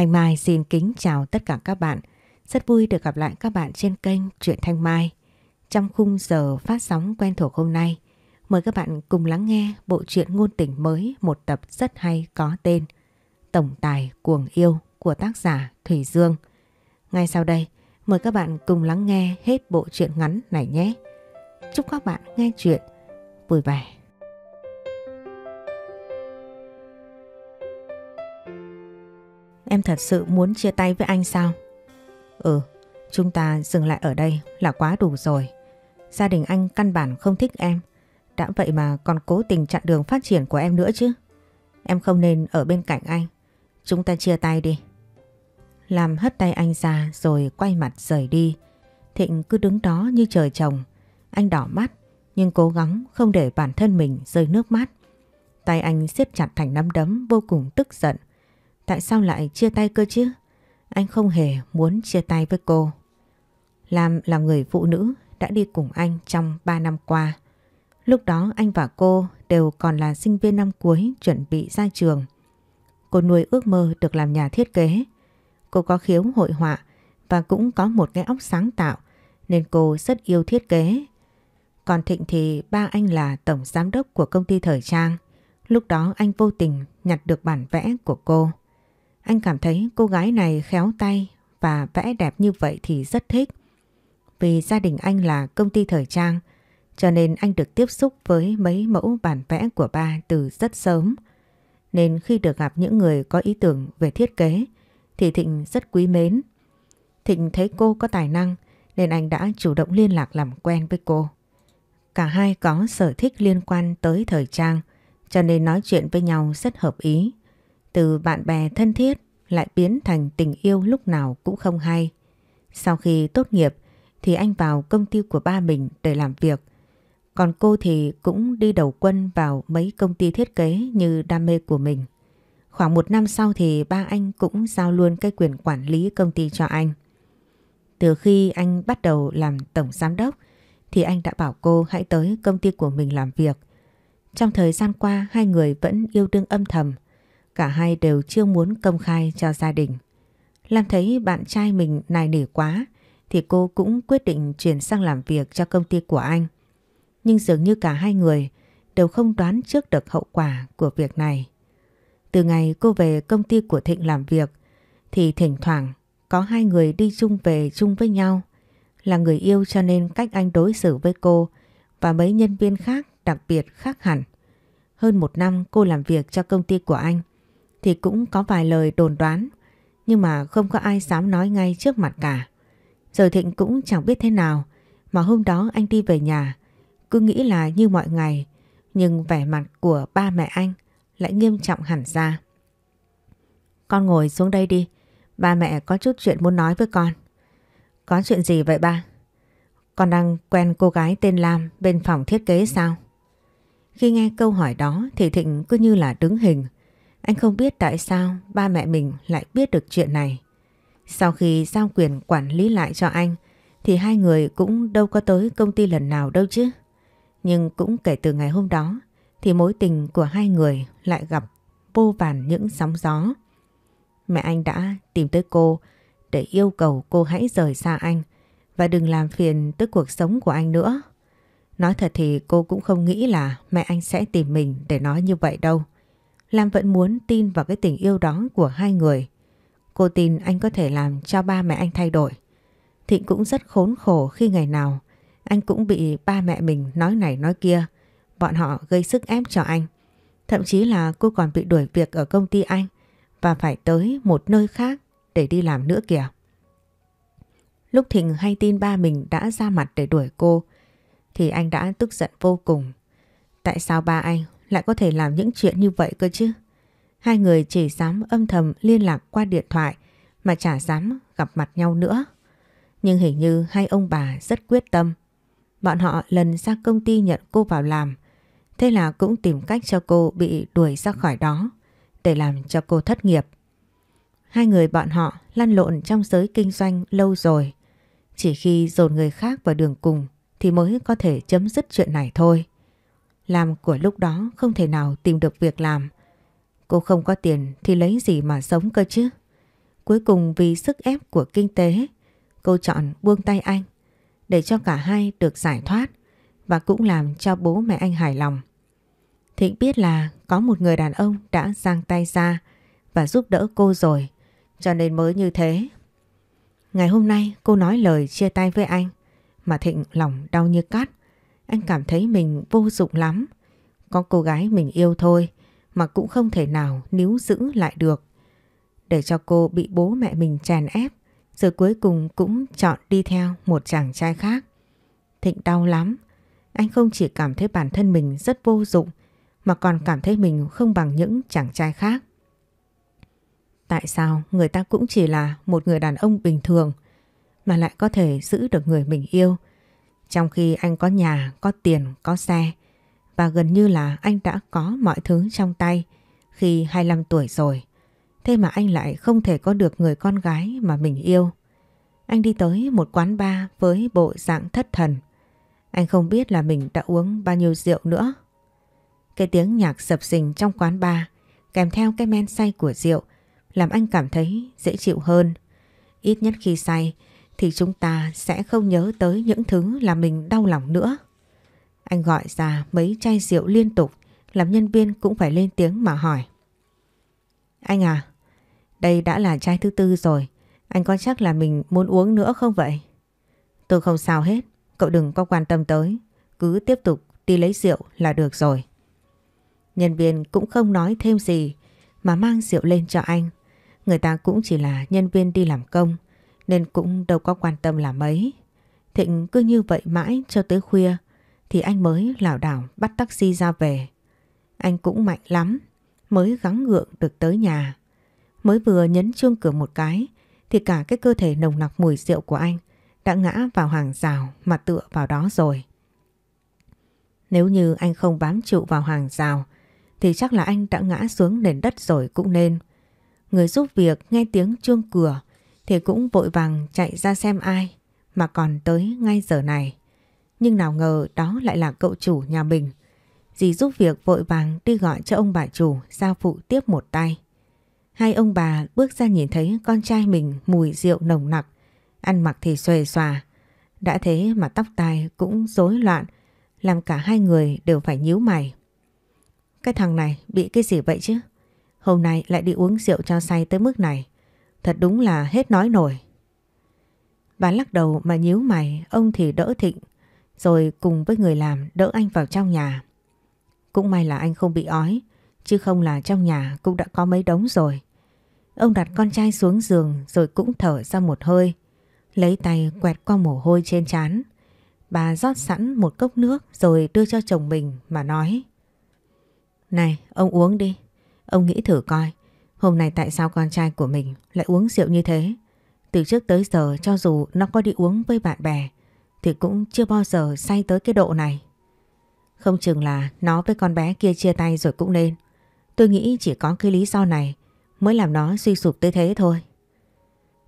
Thanh Mai xin kính chào tất cả các bạn. Rất vui được gặp lại các bạn trên kênh Truyện Thanh Mai. Trong khung giờ phát sóng quen thuộc hôm nay, mời các bạn cùng lắng nghe bộ truyện ngôn tình mới một tập rất hay có tên Tổng tài cuồng yêu của tác giả Thủy Dương. Ngay sau đây, mời các bạn cùng lắng nghe hết bộ truyện ngắn này nhé. Chúc các bạn nghe truyện vui vẻ. Em thật sự muốn chia tay với anh sao? Ừ, chúng ta dừng lại ở đây là quá đủ rồi. Gia đình anh căn bản không thích em. Đã vậy mà còn cố tình chặn đường phát triển của em nữa chứ. Em không nên ở bên cạnh anh. Chúng ta chia tay đi. Làm hất tay anh ra rồi quay mặt rời đi. Thịnh cứ đứng đó như trời trồng. Anh đỏ mắt nhưng cố gắng không để bản thân mình rơi nước mắt. Tay anh siết chặt thành nắm đấm vô cùng tức giận. Tại sao lại chia tay cơ chứ? Anh không hề muốn chia tay với cô. Lam là người phụ nữ đã đi cùng anh trong 3 năm qua. Lúc đó anh và cô đều còn là sinh viên năm cuối chuẩn bị ra trường. Cô nuôi ước mơ được làm nhà thiết kế. Cô có khiếu hội họa và cũng có một cái óc sáng tạo nên cô rất yêu thiết kế. Còn Thịnh thì ba anh là tổng giám đốc của công ty thời trang. Lúc đó anh vô tình nhặt được bản vẽ của cô. Anh cảm thấy cô gái này khéo tay và vẽ đẹp như vậy thì rất thích. Vì gia đình anh là công ty thời trang, cho nên anh được tiếp xúc với mấy mẫu bản vẽ của ba từ rất sớm. Nên khi được gặp những người có ý tưởng về thiết kế, thì Thịnh rất quý mến. Thịnh thấy cô có tài năng, nên anh đã chủ động liên lạc làm quen với cô. Cả hai có sở thích liên quan tới thời trang, cho nên nói chuyện với nhau rất hợp ý. Từ bạn bè thân thiết lại biến thành tình yêu lúc nào cũng không hay. Sau khi tốt nghiệp thì anh vào công ty của ba mình để làm việc. Còn cô thì cũng đi đầu quân vào mấy công ty thiết kế như đam mê của mình. Khoảng một năm sau thì ba anh cũng giao luôn cái quyền quản lý công ty cho anh. Từ khi anh bắt đầu làm tổng giám đốc thì anh đã bảo cô hãy tới công ty của mình làm việc. Trong thời gian qua hai người vẫn yêu đương âm thầm. Cả hai đều chưa muốn công khai cho gia đình. Lam thấy bạn trai mình nài nỉ quá thì cô cũng quyết định chuyển sang làm việc cho công ty của anh. Nhưng dường như cả hai người đều không đoán trước được hậu quả của việc này. Từ ngày cô về công ty của Thịnh làm việc thì thỉnh thoảng có hai người đi chung về chung với nhau. Là người yêu cho nên cách anh đối xử với cô và mấy nhân viên khác đặc biệt khác hẳn. Hơn một năm cô làm việc cho công ty của anh thì cũng có vài lời đồn đoán nhưng mà không có ai dám nói ngay trước mặt cả. Rồi Thịnh cũng chẳng biết thế nào mà hôm đó anh đi về nhà cứ nghĩ là như mọi ngày nhưng vẻ mặt của ba mẹ anh lại nghiêm trọng hẳn ra. Con ngồi xuống đây đi ba mẹ có chút chuyện muốn nói với con. Có chuyện gì vậy ba? Con đang quen cô gái tên Lam bên phòng thiết kế sao? Khi nghe câu hỏi đó thì Thịnh cứ như là đứng hình anh không biết tại sao ba mẹ mình lại biết được chuyện này. Sau khi giao quyền quản lý lại cho anh thì hai người cũng đâu có tới công ty lần nào đâu chứ. Nhưng cũng kể từ ngày hôm đó thì mối tình của hai người lại gặp vô vàn những sóng gió. Mẹ anh đã tìm tới cô để yêu cầu cô hãy rời xa anh và đừng làm phiền tới cuộc sống của anh nữa. Nói thật thì cô cũng không nghĩ là mẹ anh sẽ tìm mình để nói như vậy đâu. Lam vẫn muốn tin vào cái tình yêu đó của hai người. Cô tin anh có thể làm cho ba mẹ anh thay đổi. Thịnh cũng rất khốn khổ khi ngày nào anh cũng bị ba mẹ mình nói này nói kia. Bọn họ gây sức ép cho anh. Thậm chí là cô còn bị đuổi việc ở công ty anh và phải tới một nơi khác để đi làm nữa kìa. Lúc Thịnh hay tin ba mình đã ra mặt để đuổi cô thì anh đã tức giận vô cùng. Tại sao ba anh lại có thể làm những chuyện như vậy cơ chứ. Hai người chỉ dám âm thầm liên lạc qua điện thoại mà chả dám gặp mặt nhau nữa. Nhưng hình như hai ông bà rất quyết tâm. Bọn họ lần ra công ty nhận cô vào làm. Thế là cũng tìm cách cho cô bị đuổi ra khỏi đó để làm cho cô thất nghiệp. Hai người bọn họ lăn lộn trong giới kinh doanh lâu rồi. Chỉ khi dồn người khác vào đường cùng thì mới có thể chấm dứt chuyện này thôi làm của lúc đó không thể nào tìm được việc làm. Cô không có tiền thì lấy gì mà sống cơ chứ. Cuối cùng vì sức ép của kinh tế, cô chọn buông tay anh để cho cả hai được giải thoát và cũng làm cho bố mẹ anh hài lòng. Thịnh biết là có một người đàn ông đã giang tay ra và giúp đỡ cô rồi, cho nên mới như thế. Ngày hôm nay cô nói lời chia tay với anh mà Thịnh lòng đau như cát. Anh cảm thấy mình vô dụng lắm. Có cô gái mình yêu thôi mà cũng không thể nào níu giữ lại được. Để cho cô bị bố mẹ mình chèn ép rồi cuối cùng cũng chọn đi theo một chàng trai khác. Thịnh đau lắm. Anh không chỉ cảm thấy bản thân mình rất vô dụng mà còn cảm thấy mình không bằng những chàng trai khác. Tại sao người ta cũng chỉ là một người đàn ông bình thường mà lại có thể giữ được người mình yêu trong khi anh có nhà, có tiền, có xe và gần như là anh đã có mọi thứ trong tay khi 25 tuổi rồi. Thế mà anh lại không thể có được người con gái mà mình yêu. Anh đi tới một quán bar với bộ dạng thất thần. Anh không biết là mình đã uống bao nhiêu rượu nữa. Cái tiếng nhạc sập sình trong quán bar kèm theo cái men say của rượu làm anh cảm thấy dễ chịu hơn. Ít nhất khi say, thì chúng ta sẽ không nhớ tới những thứ làm mình đau lòng nữa. Anh gọi ra mấy chai rượu liên tục, làm nhân viên cũng phải lên tiếng mà hỏi. Anh à, đây đã là chai thứ tư rồi, anh có chắc là mình muốn uống nữa không vậy? Tôi không sao hết, cậu đừng có quan tâm tới, cứ tiếp tục đi lấy rượu là được rồi. Nhân viên cũng không nói thêm gì mà mang rượu lên cho anh. Người ta cũng chỉ là nhân viên đi làm công nên cũng đâu có quan tâm là mấy. Thịnh cứ như vậy mãi cho tới khuya thì anh mới lảo đảo bắt taxi ra về. Anh cũng mạnh lắm, mới gắng gượng được tới nhà. Mới vừa nhấn chuông cửa một cái thì cả cái cơ thể nồng nặc mùi rượu của anh đã ngã vào hàng rào mà tựa vào đó rồi. Nếu như anh không bám trụ vào hàng rào thì chắc là anh đã ngã xuống nền đất rồi cũng nên. Người giúp việc nghe tiếng chuông cửa thì cũng vội vàng chạy ra xem ai mà còn tới ngay giờ này. Nhưng nào ngờ đó lại là cậu chủ nhà mình. Dì giúp việc vội vàng đi gọi cho ông bà chủ giao phụ tiếp một tay. Hai ông bà bước ra nhìn thấy con trai mình mùi rượu nồng nặc, ăn mặc thì xuề xòa. Đã thế mà tóc tai cũng rối loạn, làm cả hai người đều phải nhíu mày. Cái thằng này bị cái gì vậy chứ? Hôm nay lại đi uống rượu cho say tới mức này. Thật đúng là hết nói nổi. Bà lắc đầu mà nhíu mày, ông thì đỡ Thịnh, rồi cùng với người làm đỡ anh vào trong nhà. Cũng may là anh không bị ói, chứ không là trong nhà cũng đã có mấy đống rồi. Ông đặt con trai xuống giường rồi cũng thở ra một hơi, lấy tay quẹt qua mồ hôi trên trán. Bà rót sẵn một cốc nước rồi đưa cho chồng mình mà nói. Này, ông uống đi, ông nghĩ thử coi, Hôm nay tại sao con trai của mình lại uống rượu như thế? Từ trước tới giờ cho dù nó có đi uống với bạn bè thì cũng chưa bao giờ say tới cái độ này. Không chừng là nó với con bé kia chia tay rồi cũng nên. Tôi nghĩ chỉ có cái lý do này mới làm nó suy sụp tới thế thôi.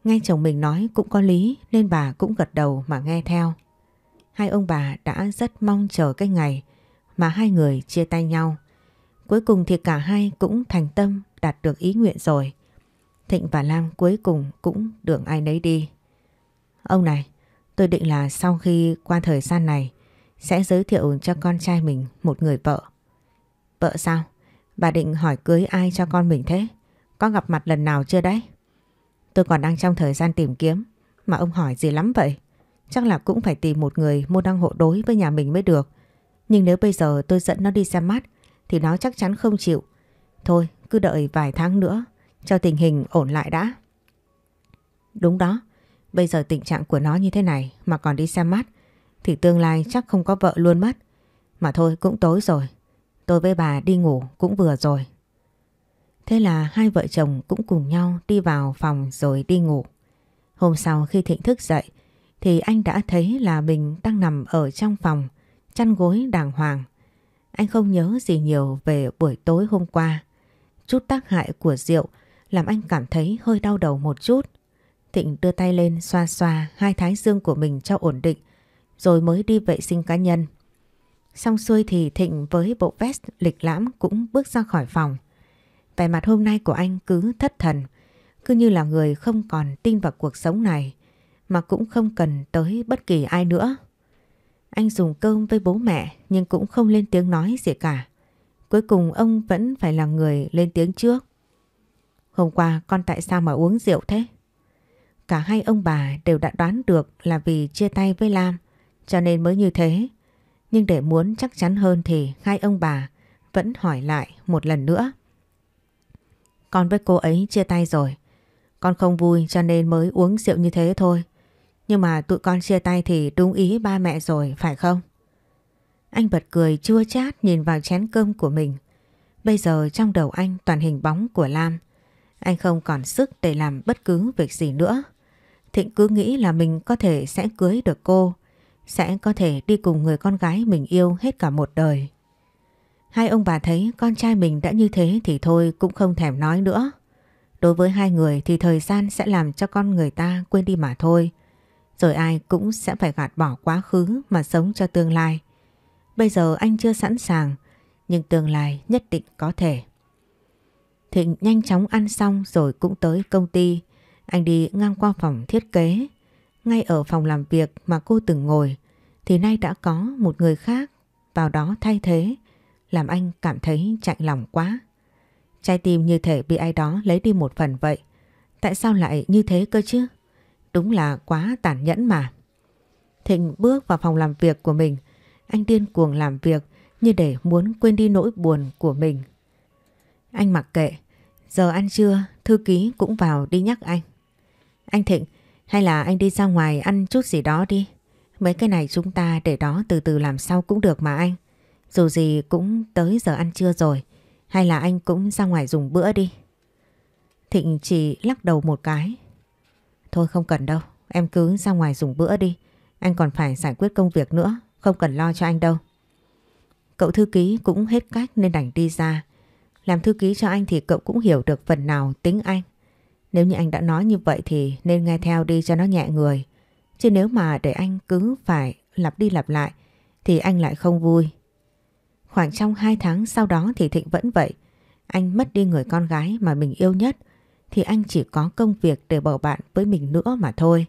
Ngay chồng mình nói cũng có lý nên bà cũng gật đầu mà nghe theo. Hai ông bà đã rất mong chờ cái ngày mà hai người chia tay nhau. Cuối cùng thì cả hai cũng thành tâm đạt được ý nguyện rồi. Thịnh và Lam cuối cùng cũng đường ai nấy đi. Ông này, tôi định là sau khi qua thời gian này sẽ giới thiệu cho con trai mình một người vợ. Vợ sao? Bà định hỏi cưới ai cho con mình thế? Có gặp mặt lần nào chưa đấy? Tôi còn đang trong thời gian tìm kiếm mà ông hỏi gì lắm vậy? Chắc là cũng phải tìm một người môn đăng hộ đối với nhà mình mới được. Nhưng nếu bây giờ tôi dẫn nó đi xem mắt thì nó chắc chắn không chịu. Thôi cứ đợi vài tháng nữa cho tình hình ổn lại đã. Đúng đó, bây giờ tình trạng của nó như thế này mà còn đi xem mắt thì tương lai chắc không có vợ luôn mất. Mà thôi cũng tối rồi, tôi với bà đi ngủ cũng vừa rồi. Thế là hai vợ chồng cũng cùng nhau đi vào phòng rồi đi ngủ. Hôm sau khi Thịnh thức dậy thì anh đã thấy là mình đang nằm ở trong phòng, chăn gối đàng hoàng. Anh không nhớ gì nhiều về buổi tối hôm qua. Chút tác hại của rượu làm anh cảm thấy hơi đau đầu một chút. Thịnh đưa tay lên xoa xoa hai thái dương của mình cho ổn định rồi mới đi vệ sinh cá nhân. Xong xuôi thì Thịnh với bộ vest lịch lãm cũng bước ra khỏi phòng. Vẻ mặt hôm nay của anh cứ thất thần, cứ như là người không còn tin vào cuộc sống này mà cũng không cần tới bất kỳ ai nữa. Anh dùng cơm với bố mẹ nhưng cũng không lên tiếng nói gì cả. Cuối cùng ông vẫn phải là người lên tiếng trước. Hôm qua con tại sao mà uống rượu thế? Cả hai ông bà đều đã đoán được là vì chia tay với Lam cho nên mới như thế. Nhưng để muốn chắc chắn hơn thì hai ông bà vẫn hỏi lại một lần nữa. Con với cô ấy chia tay rồi. Con không vui cho nên mới uống rượu như thế thôi. Nhưng mà tụi con chia tay thì đúng ý ba mẹ rồi phải không? Anh bật cười chua chát nhìn vào chén cơm của mình. Bây giờ trong đầu anh toàn hình bóng của Lam. Anh không còn sức để làm bất cứ việc gì nữa. Thịnh cứ nghĩ là mình có thể sẽ cưới được cô. Sẽ có thể đi cùng người con gái mình yêu hết cả một đời. Hai ông bà thấy con trai mình đã như thế thì thôi cũng không thèm nói nữa. Đối với hai người thì thời gian sẽ làm cho con người ta quên đi mà thôi. Rồi ai cũng sẽ phải gạt bỏ quá khứ mà sống cho tương lai. Bây giờ anh chưa sẵn sàng, nhưng tương lai nhất định có thể. Thịnh nhanh chóng ăn xong rồi cũng tới công ty. Anh đi ngang qua phòng thiết kế. Ngay ở phòng làm việc mà cô từng ngồi thì nay đã có một người khác vào đó thay thế làm anh cảm thấy chạy lòng quá. Trái tim như thể bị ai đó lấy đi một phần vậy. Tại sao lại như thế cơ chứ? Đúng là quá tàn nhẫn mà. Thịnh bước vào phòng làm việc của mình. Anh điên cuồng làm việc như để muốn quên đi nỗi buồn của mình. Anh mặc kệ. Giờ ăn trưa, thư ký cũng vào đi nhắc anh. Anh Thịnh, hay là anh đi ra ngoài ăn chút gì đó đi. Mấy cái này chúng ta để đó từ từ làm sau cũng được mà anh. Dù gì cũng tới giờ ăn trưa rồi. Hay là anh cũng ra ngoài dùng bữa đi. Thịnh chỉ lắc đầu một cái Thôi không cần đâu, em cứ ra ngoài dùng bữa đi. Anh còn phải giải quyết công việc nữa, không cần lo cho anh đâu. Cậu thư ký cũng hết cách nên đành đi ra. Làm thư ký cho anh thì cậu cũng hiểu được phần nào tính anh. Nếu như anh đã nói như vậy thì nên nghe theo đi cho nó nhẹ người. Chứ nếu mà để anh cứ phải lặp đi lặp lại thì anh lại không vui. Khoảng trong 2 tháng sau đó thì Thịnh vẫn vậy. Anh mất đi người con gái mà mình yêu nhất thì anh chỉ có công việc để bầu bạn với mình nữa mà thôi.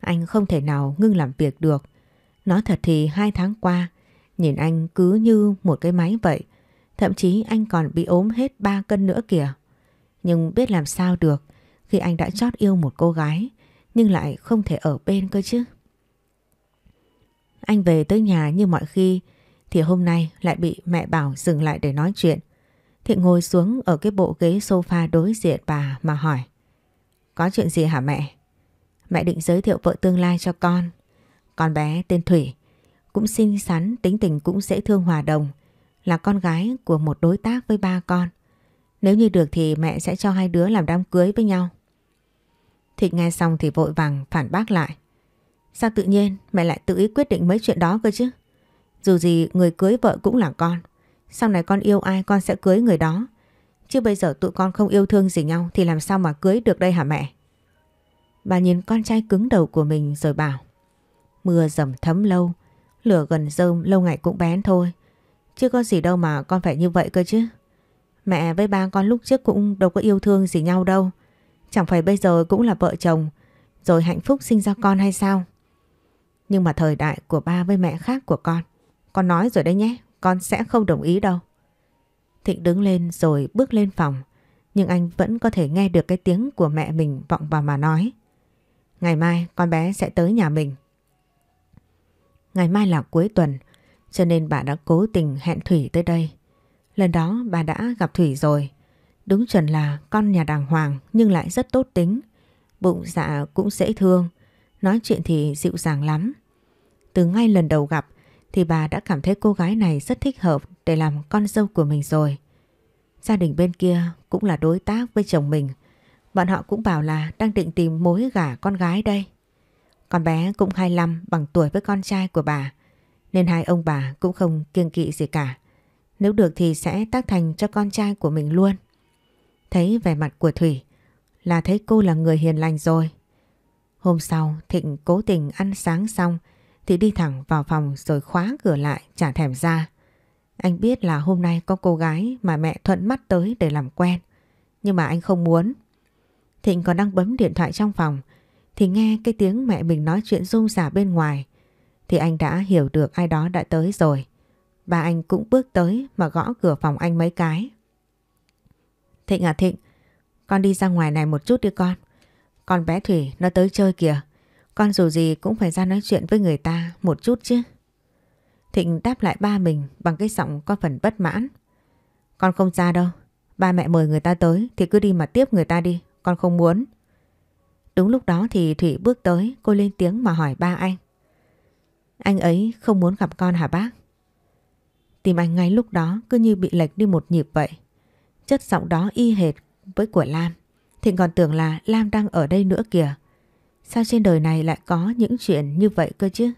Anh không thể nào ngưng làm việc được. Nói thật thì hai tháng qua, nhìn anh cứ như một cái máy vậy. Thậm chí anh còn bị ốm hết ba cân nữa kìa. Nhưng biết làm sao được khi anh đã chót yêu một cô gái nhưng lại không thể ở bên cơ chứ. Anh về tới nhà như mọi khi thì hôm nay lại bị mẹ bảo dừng lại để nói chuyện. Thịnh ngồi xuống ở cái bộ ghế sofa đối diện bà mà hỏi. Có chuyện gì hả mẹ? Mẹ định giới thiệu vợ tương lai cho con. Con bé tên Thủy, cũng xinh xắn, tính tình cũng dễ thương hòa đồng, là con gái của một đối tác với ba con. Nếu như được thì mẹ sẽ cho hai đứa làm đám cưới với nhau. Thịnh nghe xong thì vội vàng phản bác lại. Sao tự nhiên mẹ lại tự ý quyết định mấy chuyện đó cơ chứ? Dù gì người cưới vợ cũng là con. Sau này con yêu ai con sẽ cưới người đó. Chứ bây giờ tụi con không yêu thương gì nhau thì làm sao mà cưới được đây hả mẹ? Bà nhìn con trai cứng đầu của mình rồi bảo. Mưa dầm thấm lâu, lửa gần rơm lâu ngày cũng bén thôi. Chứ có gì đâu mà con phải như vậy cơ chứ. Mẹ với ba con lúc trước cũng đâu có yêu thương gì nhau đâu. Chẳng phải bây giờ cũng là vợ chồng, rồi hạnh phúc sinh ra con hay sao? Nhưng mà thời đại của ba với mẹ khác của con. Con nói rồi đấy nhé, con sẽ không đồng ý đâu. Thịnh đứng lên rồi bước lên phòng, nhưng anh vẫn có thể nghe được cái tiếng của mẹ mình vọng vào mà nói. Ngày mai con bé sẽ tới nhà mình. Ngày mai là cuối tuần, cho nên bà đã cố tình hẹn Thủy tới đây. Lần đó bà đã gặp Thủy rồi. Đúng chuẩn là con nhà đàng hoàng nhưng lại rất tốt tính. Bụng dạ cũng dễ thương. Nói chuyện thì dịu dàng lắm. Từ ngay lần đầu gặp thì bà đã cảm thấy cô gái này rất thích hợp để làm con dâu của mình rồi. Gia đình bên kia cũng là đối tác với chồng mình. Bọn họ cũng bảo là đang định tìm mối gả con gái đây. Con bé cũng 25 bằng tuổi với con trai của bà. Nên hai ông bà cũng không kiêng kỵ gì cả. Nếu được thì sẽ tác thành cho con trai của mình luôn. Thấy vẻ mặt của Thủy là thấy cô là người hiền lành rồi. Hôm sau Thịnh cố tình ăn sáng xong thì đi thẳng vào phòng rồi khóa cửa lại trả thèm ra. Anh biết là hôm nay có cô gái mà mẹ thuận mắt tới để làm quen, nhưng mà anh không muốn. Thịnh còn đang bấm điện thoại trong phòng thì nghe cái tiếng mẹ mình nói chuyện rung rả bên ngoài thì anh đã hiểu được ai đó đã tới rồi. Và anh cũng bước tới mà gõ cửa phòng anh mấy cái. Thịnh à Thịnh, con đi ra ngoài này một chút đi con. Con bé Thủy nó tới chơi kìa. Con dù gì cũng phải ra nói chuyện với người ta một chút chứ. Thịnh đáp lại ba mình bằng cái giọng có phần bất mãn. Con không ra đâu. Ba mẹ mời người ta tới thì cứ đi mà tiếp người ta đi. Con không muốn. Đúng lúc đó thì Thủy bước tới cô lên tiếng mà hỏi ba anh. Anh ấy không muốn gặp con hả bác? Tìm anh ngay lúc đó cứ như bị lệch đi một nhịp vậy. Chất giọng đó y hệt với của Lam. Thịnh còn tưởng là Lam đang ở đây nữa kìa. Sao trên đời này lại có những chuyện như vậy cơ chứ?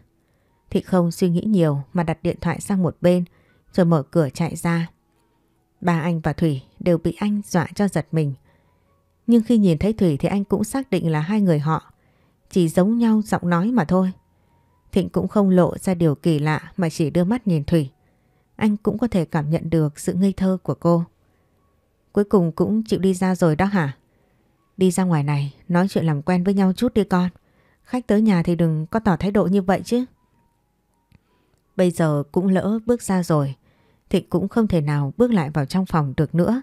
Thị không suy nghĩ nhiều mà đặt điện thoại sang một bên rồi mở cửa chạy ra. Ba anh và Thủy đều bị anh dọa cho giật mình. Nhưng khi nhìn thấy Thủy thì anh cũng xác định là hai người họ. Chỉ giống nhau giọng nói mà thôi. Thịnh cũng không lộ ra điều kỳ lạ mà chỉ đưa mắt nhìn Thủy. Anh cũng có thể cảm nhận được sự ngây thơ của cô. Cuối cùng cũng chịu đi ra rồi đó hả? Đi ra ngoài này nói chuyện làm quen với nhau chút đi con. Khách tới nhà thì đừng có tỏ thái độ như vậy chứ. Bây giờ cũng lỡ bước ra rồi thì cũng không thể nào bước lại vào trong phòng được nữa.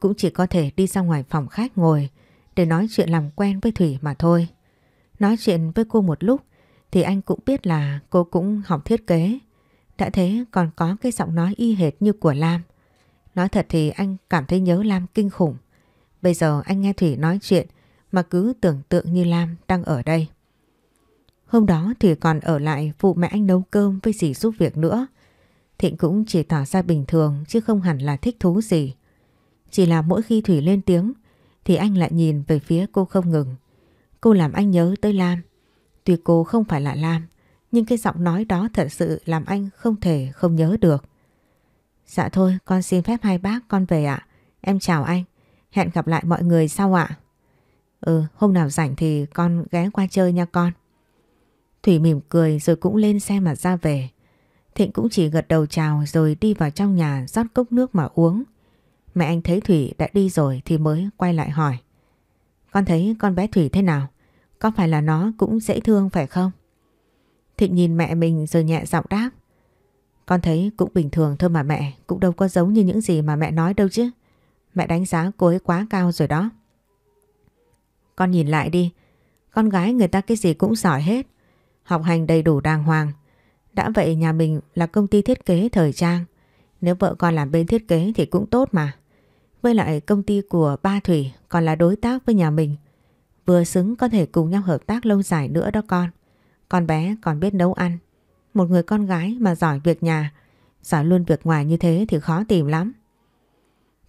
Cũng chỉ có thể đi ra ngoài phòng khách ngồi để nói chuyện làm quen với Thủy mà thôi. Nói chuyện với cô một lúc thì anh cũng biết là cô cũng học thiết kế. Đã thế còn có cái giọng nói y hệt như của Lam. Nói thật thì anh cảm thấy nhớ Lam kinh khủng. Bây giờ anh nghe Thủy nói chuyện mà cứ tưởng tượng như Lam đang ở đây. Hôm đó Thủy còn ở lại phụ mẹ anh nấu cơm với dì giúp việc nữa. Thịnh cũng chỉ tỏ ra bình thường chứ không hẳn là thích thú gì. Chỉ là mỗi khi Thủy lên tiếng thì anh lại nhìn về phía cô không ngừng. Cô làm anh nhớ tới Lam. Tuy cô không phải là Lam nhưng cái giọng nói đó thật sự làm anh không thể không nhớ được. Dạ thôi con xin phép hai bác con về ạ. Em chào anh. Hẹn gặp lại mọi người sau ạ. À? Ừ, hôm nào rảnh thì con ghé qua chơi nha con. Thủy mỉm cười rồi cũng lên xe mà ra về. Thịnh cũng chỉ gật đầu chào rồi đi vào trong nhà rót cốc nước mà uống. Mẹ anh thấy Thủy đã đi rồi thì mới quay lại hỏi. Con thấy con bé Thủy thế nào? Có phải là nó cũng dễ thương phải không? Thịnh nhìn mẹ mình rồi nhẹ giọng đáp. Con thấy cũng bình thường thôi mà mẹ, cũng đâu có giống như những gì mà mẹ nói đâu chứ. Mẹ đánh giá cô ấy quá cao rồi đó. Con nhìn lại đi. Con gái người ta cái gì cũng giỏi hết. Học hành đầy đủ đàng hoàng. Đã vậy nhà mình là công ty thiết kế thời trang. Nếu vợ con làm bên thiết kế thì cũng tốt mà. Với lại công ty của Ba Thủy còn là đối tác với nhà mình. Vừa xứng có thể cùng nhau hợp tác lâu dài nữa đó con. Con bé còn biết nấu ăn. Một người con gái mà giỏi việc nhà, giỏi luôn việc ngoài như thế thì khó tìm lắm.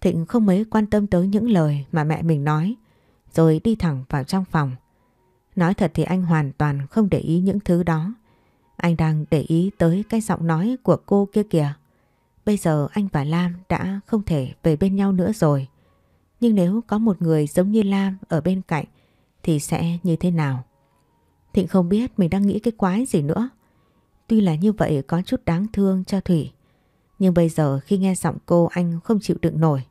Thịnh không mấy quan tâm tới những lời mà mẹ mình nói, rồi đi thẳng vào trong phòng. Nói thật thì anh hoàn toàn không để ý những thứ đó. Anh đang để ý tới cái giọng nói của cô kia kìa. Bây giờ anh và Lam đã không thể về bên nhau nữa rồi. Nhưng nếu có một người giống như Lam ở bên cạnh thì sẽ như thế nào? Thịnh không biết mình đang nghĩ cái quái gì nữa. Tuy là như vậy có chút đáng thương cho Thủy. Nhưng bây giờ khi nghe giọng cô anh không chịu đựng nổi.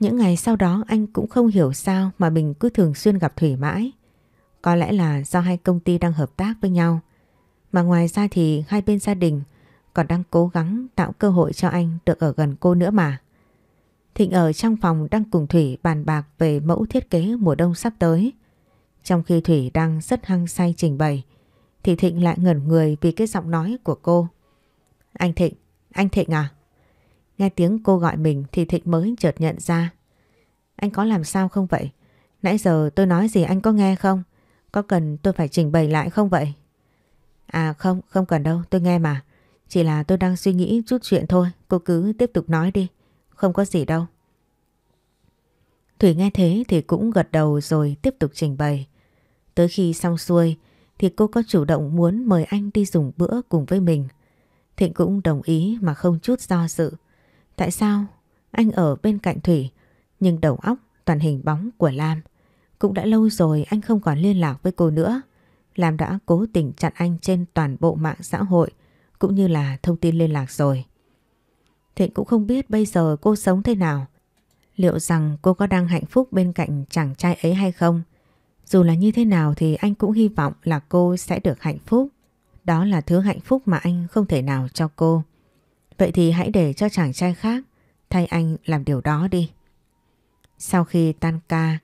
Những ngày sau đó anh cũng không hiểu sao mà mình cứ thường xuyên gặp Thủy mãi. Có lẽ là do hai công ty đang hợp tác với nhau. Mà ngoài ra thì hai bên gia đình còn đang cố gắng tạo cơ hội cho anh được ở gần cô nữa mà. Thịnh ở trong phòng đang cùng Thủy bàn bạc về mẫu thiết kế mùa đông sắp tới. Trong khi Thủy đang rất hăng say trình bày, thì Thịnh lại ngẩn người vì cái giọng nói của cô. Anh Thịnh, anh Thịnh à? Nghe tiếng cô gọi mình thì Thịnh mới chợt nhận ra. Anh có làm sao không vậy? Nãy giờ tôi nói gì anh có nghe không? Có cần tôi phải trình bày lại không vậy? À không, không cần đâu, tôi nghe mà. Chỉ là tôi đang suy nghĩ chút chuyện thôi, cô cứ tiếp tục nói đi. Không có gì đâu. Thủy nghe thế thì cũng gật đầu rồi tiếp tục trình bày. Tới khi xong xuôi thì cô có chủ động muốn mời anh đi dùng bữa cùng với mình. Thịnh cũng đồng ý mà không chút do dự. Tại sao anh ở bên cạnh Thủy nhưng đầu óc toàn hình bóng của Lam. Cũng đã lâu rồi anh không còn liên lạc với cô nữa. Lam đã cố tình chặn anh trên toàn bộ mạng xã hội cũng như là thông tin liên lạc rồi. Thịnh cũng không biết bây giờ cô sống thế nào. Liệu rằng cô có đang hạnh phúc bên cạnh chàng trai ấy hay không? Dù là như thế nào thì anh cũng hy vọng là cô sẽ được hạnh phúc. Đó là thứ hạnh phúc mà anh không thể nào cho cô. Vậy thì hãy để cho chàng trai khác thay anh làm điều đó đi. Sau khi tan ca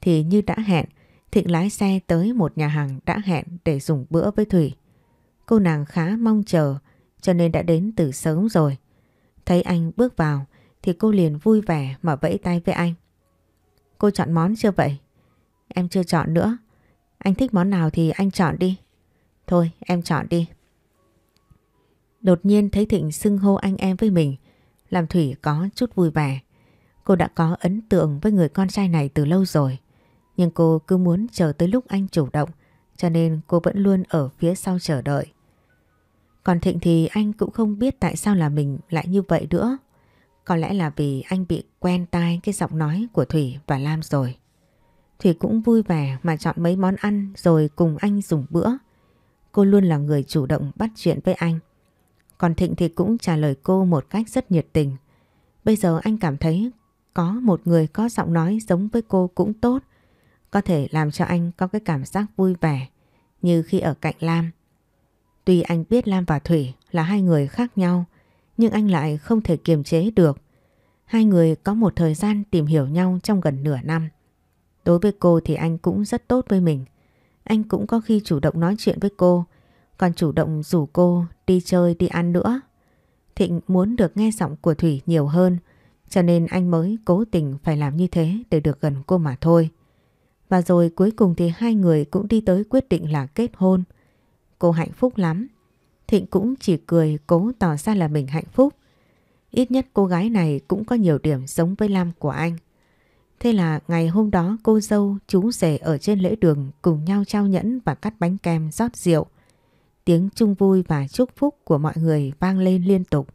thì như đã hẹn, Thịnh lái xe tới một nhà hàng đã hẹn để dùng bữa với Thủy. Cô nàng khá mong chờ cho nên đã đến từ sớm rồi. Thấy anh bước vào thì cô liền vui vẻ mà vẫy tay với anh. Cô chọn món chưa vậy? Em chưa chọn nữa. Anh thích món nào thì anh chọn đi. Thôi em chọn đi. Đột nhiên thấy Thịnh xưng hô anh em với mình, làm Thủy có chút vui vẻ. Cô đã có ấn tượng với người con trai này từ lâu rồi, nhưng cô cứ muốn chờ tới lúc anh chủ động, cho nên cô vẫn luôn ở phía sau chờ đợi. Còn Thịnh thì anh cũng không biết tại sao là mình lại như vậy nữa. Có lẽ là vì anh bị quen tai cái giọng nói của Thủy và Lam rồi. Thủy cũng vui vẻ mà chọn mấy món ăn rồi cùng anh dùng bữa cô luôn là người chủ động bắt chuyện với anh. Còn Thịnh thì cũng trả lời cô một cách rất nhiệt tình. Bây giờ anh cảm thấy có một người có giọng nói giống với cô cũng tốt, có thể làm cho anh có cái cảm giác vui vẻ như khi ở cạnh Lam. Tuy anh biết Lam và Thủy là hai người khác nhau, nhưng anh lại không thể kiềm chế được. Hai người có một thời gian tìm hiểu nhau trong gần nửa năm. Đối với cô thì anh cũng rất tốt với mình anh cũng có khi chủ động nói chuyện với cô, còn chủ động rủ cô đi chơi đi ăn nữa. Thịnh muốn được nghe giọng của Thủy nhiều hơn, cho nên anh mới cố tình phải làm như thế để được gần cô mà thôi. Và rồi cuối cùng thì hai người cũng đi tới quyết định là kết hôn. Cô hạnh phúc lắm. Thịnh cũng chỉ cười cố tỏ ra là mình hạnh phúc. Ít nhất cô gái này cũng có nhiều điểm giống với Lam của anh. Thế là ngày hôm đó cô dâu chú rể ở trên lễ đường cùng nhau trao nhẫn và cắt bánh kem rót rượu. Tiếng chung vui và chúc phúc của mọi người vang lên liên tục.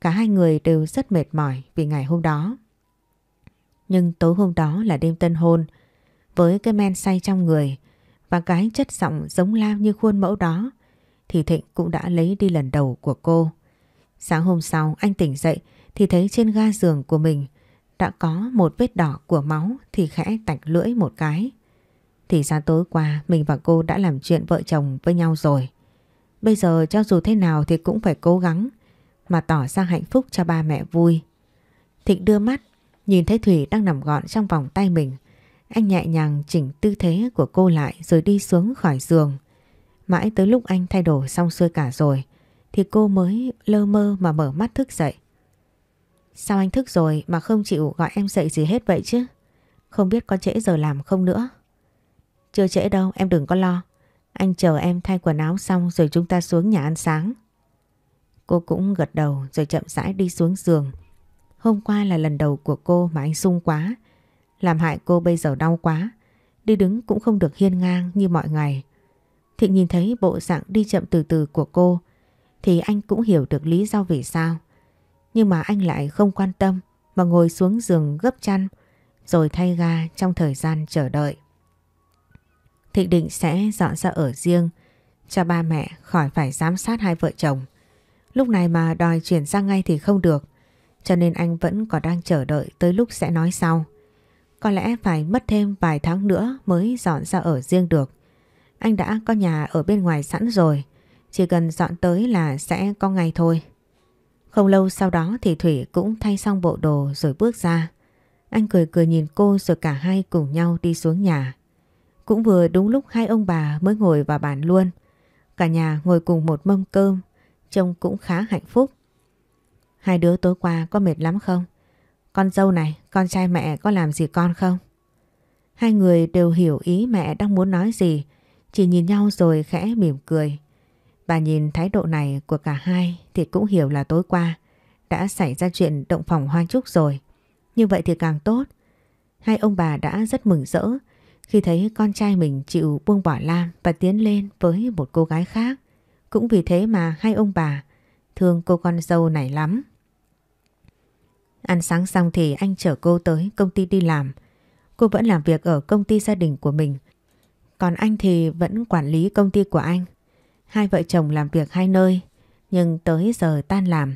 Cả hai người đều rất mệt mỏi vì ngày hôm đó. Nhưng tối hôm đó là đêm tân hôn. Với cái men say trong người và cái chất giọng giống lao như khuôn mẫu đó thì Thịnh cũng đã lấy đi lần đầu của cô. Sáng hôm sau anh tỉnh dậy thì thấy trên ga giường của mình đã có một vết đỏ của máu thì khẽ tạch lưỡi một cái. Thì ra tối qua mình và cô đã làm chuyện vợ chồng với nhau rồi. Bây giờ cho dù thế nào thì cũng phải cố gắng mà tỏ ra hạnh phúc cho ba mẹ vui. Thịnh đưa mắt, nhìn thấy Thủy đang nằm gọn trong vòng tay mình. Anh nhẹ nhàng chỉnh tư thế của cô lại rồi đi xuống khỏi giường. Mãi tới lúc anh thay đổi xong xuôi cả rồi thì cô mới lơ mơ mà mở mắt thức dậy. Sao anh thức rồi mà không chịu gọi em dậy gì hết vậy chứ? Không biết có trễ giờ làm không nữa. Chưa trễ đâu, em đừng có lo. Anh chờ em thay quần áo xong rồi chúng ta xuống nhà ăn sáng. Cô cũng gật đầu rồi chậm rãi đi xuống giường. Hôm qua là lần đầu của cô mà anh sung quá. Làm hại cô bây giờ đau quá. Đi đứng cũng không được hiên ngang như mọi ngày. Thịnh nhìn thấy bộ dạng đi chậm từ từ của cô thì anh cũng hiểu được lý do vì sao. Nhưng mà anh lại không quan tâm mà ngồi xuống giường gấp chăn rồi thay ga trong thời gian chờ đợi. Thịnh định sẽ dọn ra ở riêng cho ba mẹ khỏi phải giám sát hai vợ chồng. Lúc này mà đòi chuyển sang ngay thì không được cho nên anh vẫn còn đang chờ đợi tới lúc sẽ nói sau. Có lẽ phải mất thêm vài tháng nữa mới dọn ra ở riêng được. Anh đã có nhà ở bên ngoài sẵn rồi, chỉ cần dọn tới là sẽ có ngày thôi. Không lâu sau đó thì Thủy cũng thay xong bộ đồ rồi bước ra. Anh cười cười nhìn cô rồi cả hai cùng nhau đi xuống nhà. Cũng vừa đúng lúc hai ông bà mới ngồi vào bàn luôn. Cả nhà ngồi cùng một mâm cơm, trông cũng khá hạnh phúc. Hai đứa tối qua có mệt lắm không? Con dâu này, con trai mẹ có làm gì con không? Hai người đều hiểu ý mẹ đang muốn nói gì, chỉ nhìn nhau rồi khẽ mỉm cười. Bà nhìn thái độ này của cả hai thì cũng hiểu là tối qua đã xảy ra chuyện động phòng Hoa Trúc rồi. Như vậy thì càng tốt. Hai ông bà đã rất mừng rỡ khi thấy con trai mình chịu buông bỏ Lam và tiến lên với một cô gái khác. Cũng vì thế mà hai ông bà thương cô con dâu này lắm. Ăn sáng xong thì anh chở cô tới công ty đi làm. Cô vẫn làm việc ở công ty gia đình của mình. Còn anh thì vẫn quản lý công ty của anh. Hai vợ chồng làm việc hai nơi, nhưng tới giờ tan làm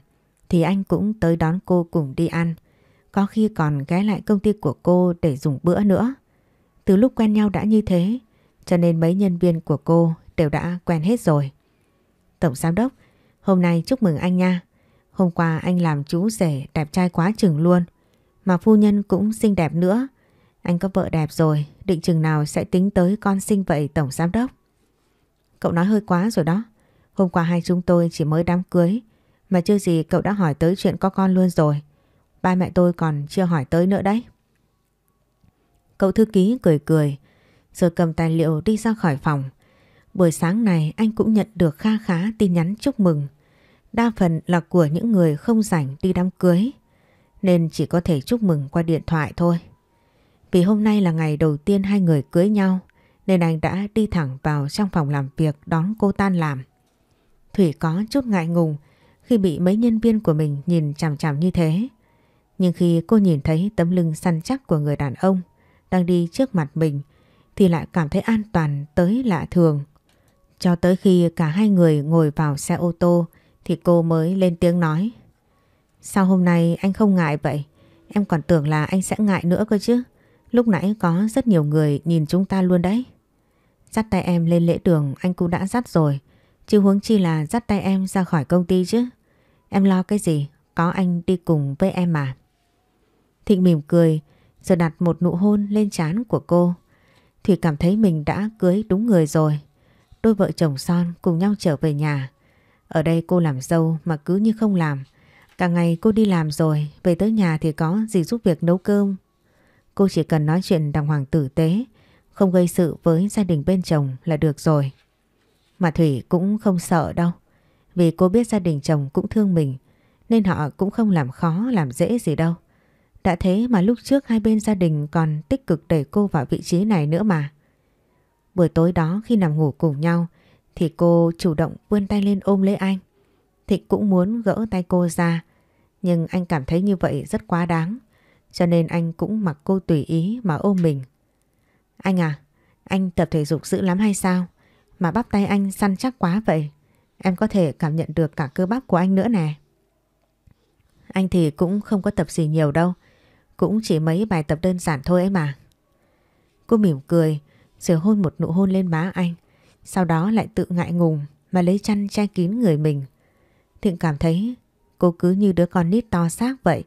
thì anh cũng tới đón cô cùng đi ăn. Có khi còn ghé lại công ty của cô để dùng bữa nữa. Từ lúc quen nhau đã như thế, cho nên mấy nhân viên của cô đều đã quen hết rồi. Tổng giám đốc, hôm nay chúc mừng anh nha. Hôm qua anh làm chú rể đẹp trai quá chừng luôn. Mà phu nhân cũng xinh đẹp nữa. Anh có vợ đẹp rồi, định chừng nào sẽ tính tới con sinh vậy Tổng Giám Đốc. Cậu nói hơi quá rồi đó. Hôm qua hai chúng tôi chỉ mới đám cưới mà chưa gì cậu đã hỏi tới chuyện có con luôn rồi. Ba mẹ tôi còn chưa hỏi tới nữa đấy. Cậu thư ký cười cười rồi cầm tài liệu đi ra khỏi phòng. Buổi sáng này anh cũng nhận được kha khá tin nhắn chúc mừng. Đa phần là của những người không rảnh đi đám cưới nên chỉ có thể chúc mừng qua điện thoại thôi. Vì hôm nay là ngày đầu tiên hai người cưới nhau nên anh đã đi thẳng vào trong phòng làm việc đón cô tan làm. Thủy có chút ngại ngùng khi bị mấy nhân viên của mình nhìn chằm chằm như thế. Nhưng khi cô nhìn thấy tấm lưng săn chắc của người đàn ông đang đi trước mặt mình thì lại cảm thấy an toàn tới lạ thường. Cho tới khi cả hai người ngồi vào xe ô tô thì cô mới lên tiếng nói. Sao hôm nay anh không ngại vậy? Em còn tưởng là anh sẽ ngại nữa cơ chứ. Lúc nãy có rất nhiều người nhìn chúng ta luôn đấy. Dắt tay em lên lễ đường anh cũng đã dắt rồi. Chứ huống chi là dắt tay em ra khỏi công ty chứ. Em lo cái gì, có anh đi cùng với em mà. Thịnh mỉm cười, rồi đặt một nụ hôn lên trán của cô. Thủy cảm thấy mình đã cưới đúng người rồi. Đôi vợ chồng son cùng nhau trở về nhà. Ở đây cô làm dâu mà cứ như không làm. Cả ngày cô đi làm rồi, về tới nhà thì có gì giúp việc nấu cơm. Cô chỉ cần nói chuyện đàng hoàng tử tế, không gây sự với gia đình bên chồng là được rồi. Mà Thủy cũng không sợ đâu. Vì cô biết gia đình chồng cũng thương mình nên họ cũng không làm khó làm dễ gì đâu. Đã thế mà lúc trước hai bên gia đình còn tích cực đẩy cô vào vị trí này nữa mà. Buổi tối đó khi nằm ngủ cùng nhau thì cô chủ động vươn tay lên ôm lấy anh. Thịnh cũng muốn gỡ tay cô ra nhưng anh cảm thấy như vậy rất quá đáng cho nên anh cũng mặc cô tùy ý mà ôm mình. Anh à, anh tập thể dục dữ lắm hay sao? Mà bắp tay anh săn chắc quá vậy. Em có thể cảm nhận được cả cơ bắp của anh nữa nè. Anh thì cũng không có tập gì nhiều đâu. Cũng chỉ mấy bài tập đơn giản thôi ấy mà. Cô mỉm cười, rồi hôn một nụ hôn lên má anh. Sau đó lại tự ngại ngùng mà lấy chăn che kín người mình. Thịnh cảm thấy cô cứ như đứa con nít to xác vậy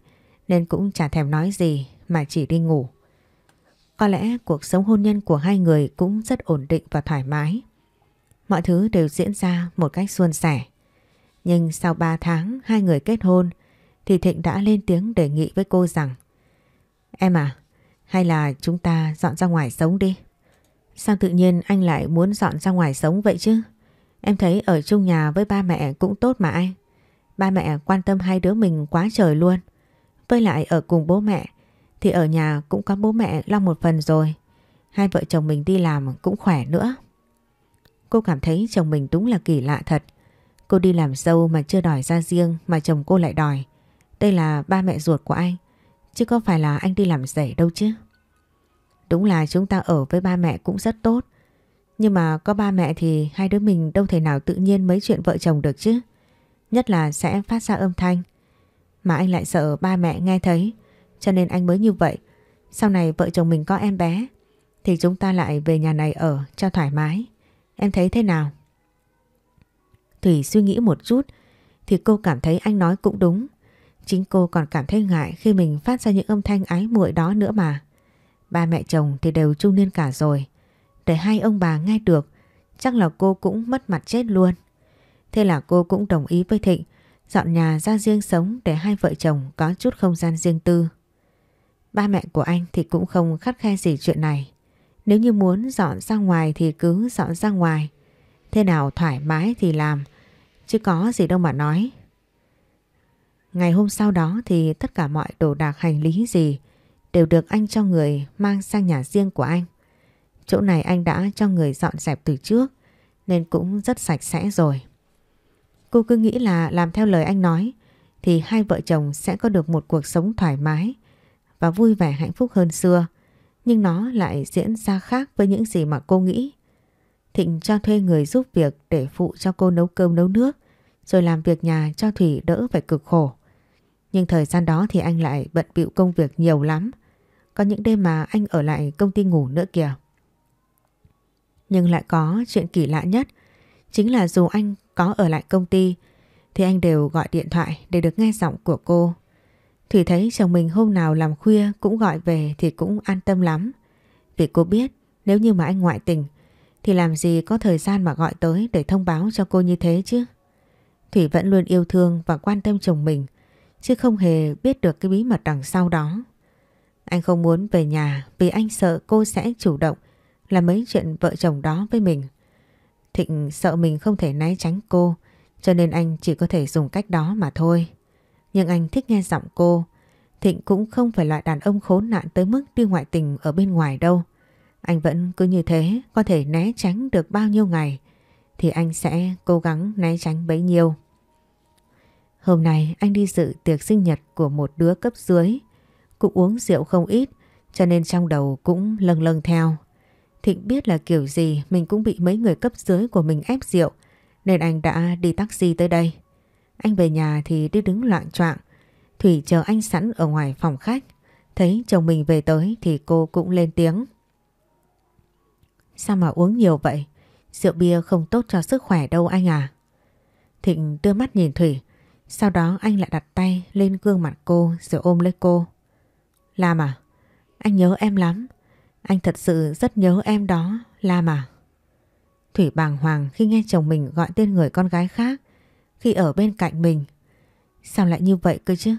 nên cũng chả thèm nói gì mà chỉ đi ngủ. Có lẽ cuộc sống hôn nhân của hai người cũng rất ổn định và thoải mái. Mọi thứ đều diễn ra một cách suôn sẻ. Nhưng sau 3 tháng hai người kết hôn thì Thịnh đã lên tiếng đề nghị với cô rằng Em à, hay là chúng ta dọn ra ngoài sống đi. Sao tự nhiên anh lại muốn dọn ra ngoài sống vậy chứ? Em thấy ở chung nhà với ba mẹ cũng tốt mà anh. Ba mẹ quan tâm hai đứa mình quá trời luôn. Với lại ở cùng bố mẹ thì ở nhà cũng có bố mẹ lo một phần rồi. Hai vợ chồng mình đi làm cũng khỏe nữa. Cô cảm thấy chồng mình đúng là kỳ lạ thật. Cô đi làm sâu mà chưa đòi ra riêng mà chồng cô lại đòi. Đây là ba mẹ ruột của anh, chứ có phải là anh đi làm rể đâu chứ. Đúng là chúng ta ở với ba mẹ cũng rất tốt. Nhưng mà có ba mẹ thì hai đứa mình đâu thể nào tự nhiên mấy chuyện vợ chồng được chứ. Nhất là sẽ phát ra âm thanh. Mà anh lại sợ ba mẹ nghe thấy cho nên anh mới như vậy. Sau này vợ chồng mình có em bé thì chúng ta lại về nhà này ở cho thoải mái. Em thấy thế nào? Thủy suy nghĩ một chút thì cô cảm thấy anh nói cũng đúng. Chính cô còn cảm thấy ngại khi mình phát ra những âm thanh ái muội đó nữa mà. Ba mẹ chồng thì đều trung niên cả rồi. Để hai ông bà nghe được, chắc là cô cũng mất mặt chết luôn. Thế là cô cũng đồng ý với Thịnh, dọn nhà ra riêng sống để hai vợ chồng có chút không gian riêng tư. Ba mẹ của anh thì cũng không khắt khe gì chuyện này. Nếu như muốn dọn ra ngoài thì cứ dọn ra ngoài. Thế nào thoải mái thì làm, chứ có gì đâu mà nói. Ngày hôm sau đó thì tất cả mọi đồ đạc hành lý gì đều được anh cho người mang sang nhà riêng của anh. Chỗ này anh đã cho người dọn dẹp từ trước nên cũng rất sạch sẽ rồi. Cô cứ nghĩ là làm theo lời anh nói thì hai vợ chồng sẽ có được một cuộc sống thoải mái và vui vẻ hạnh phúc hơn xưa. Nhưng nó lại diễn ra khác với những gì mà cô nghĩ. Thịnh cho thuê người giúp việc để phụ cho cô nấu cơm nấu nước, rồi làm việc nhà cho Thủy đỡ phải cực khổ. Nhưng thời gian đó thì anh lại bận bịu công việc nhiều lắm. Có những đêm mà anh ở lại công ty ngủ nữa kìa. Nhưng lại có chuyện kỳ lạ nhất. Chính là dù anh có ở lại công ty thì anh đều gọi điện thoại để được nghe giọng của cô. Thủy thấy chồng mình hôm nào làm khuya cũng gọi về thì cũng an tâm lắm. Vì cô biết nếu như mà anh ngoại tình thì làm gì có thời gian mà gọi tới để thông báo cho cô như thế chứ. Thủy vẫn luôn yêu thương và quan tâm chồng mình chứ không hề biết được cái bí mật đằng sau đó. Anh không muốn về nhà vì anh sợ cô sẽ chủ động làm mấy chuyện vợ chồng đó với mình. Thịnh sợ mình không thể né tránh cô cho nên anh chỉ có thể dùng cách đó mà thôi nhưng anh thích nghe giọng cô. Thịnh cũng không phải loại đàn ông khốn nạn tới mức đi ngoại tình ở bên ngoài đâu. Anh vẫn cứ như thế, có thể né tránh được bao nhiêu ngày, thì anh sẽ cố gắng né tránh bấy nhiêu. Hôm nay anh đi dự tiệc sinh nhật của một đứa cấp dưới, cũng uống rượu không ít, cho nên trong đầu cũng lâng lâng theo. Thịnh biết là kiểu gì mình cũng bị mấy người cấp dưới của mình ép rượu, nên anh đã đi taxi tới đây. Anh về nhà thì đi đứng loạn choạng Thủy chờ anh sẵn ở ngoài phòng khách Thấy chồng mình về tới thì cô cũng lên tiếng Sao mà uống nhiều vậy? Rượu bia không tốt cho sức khỏe đâu anh à Thịnh đưa mắt nhìn Thủy Sau đó anh lại đặt tay lên gương mặt cô rồi ôm lấy cô Lam à, anh nhớ em lắm Anh thật sự rất nhớ em đó, Lam à Thủy bàng hoàng khi nghe chồng mình gọi tên người con gái khác khi ở bên cạnh mình. Sao lại như vậy cơ chứ?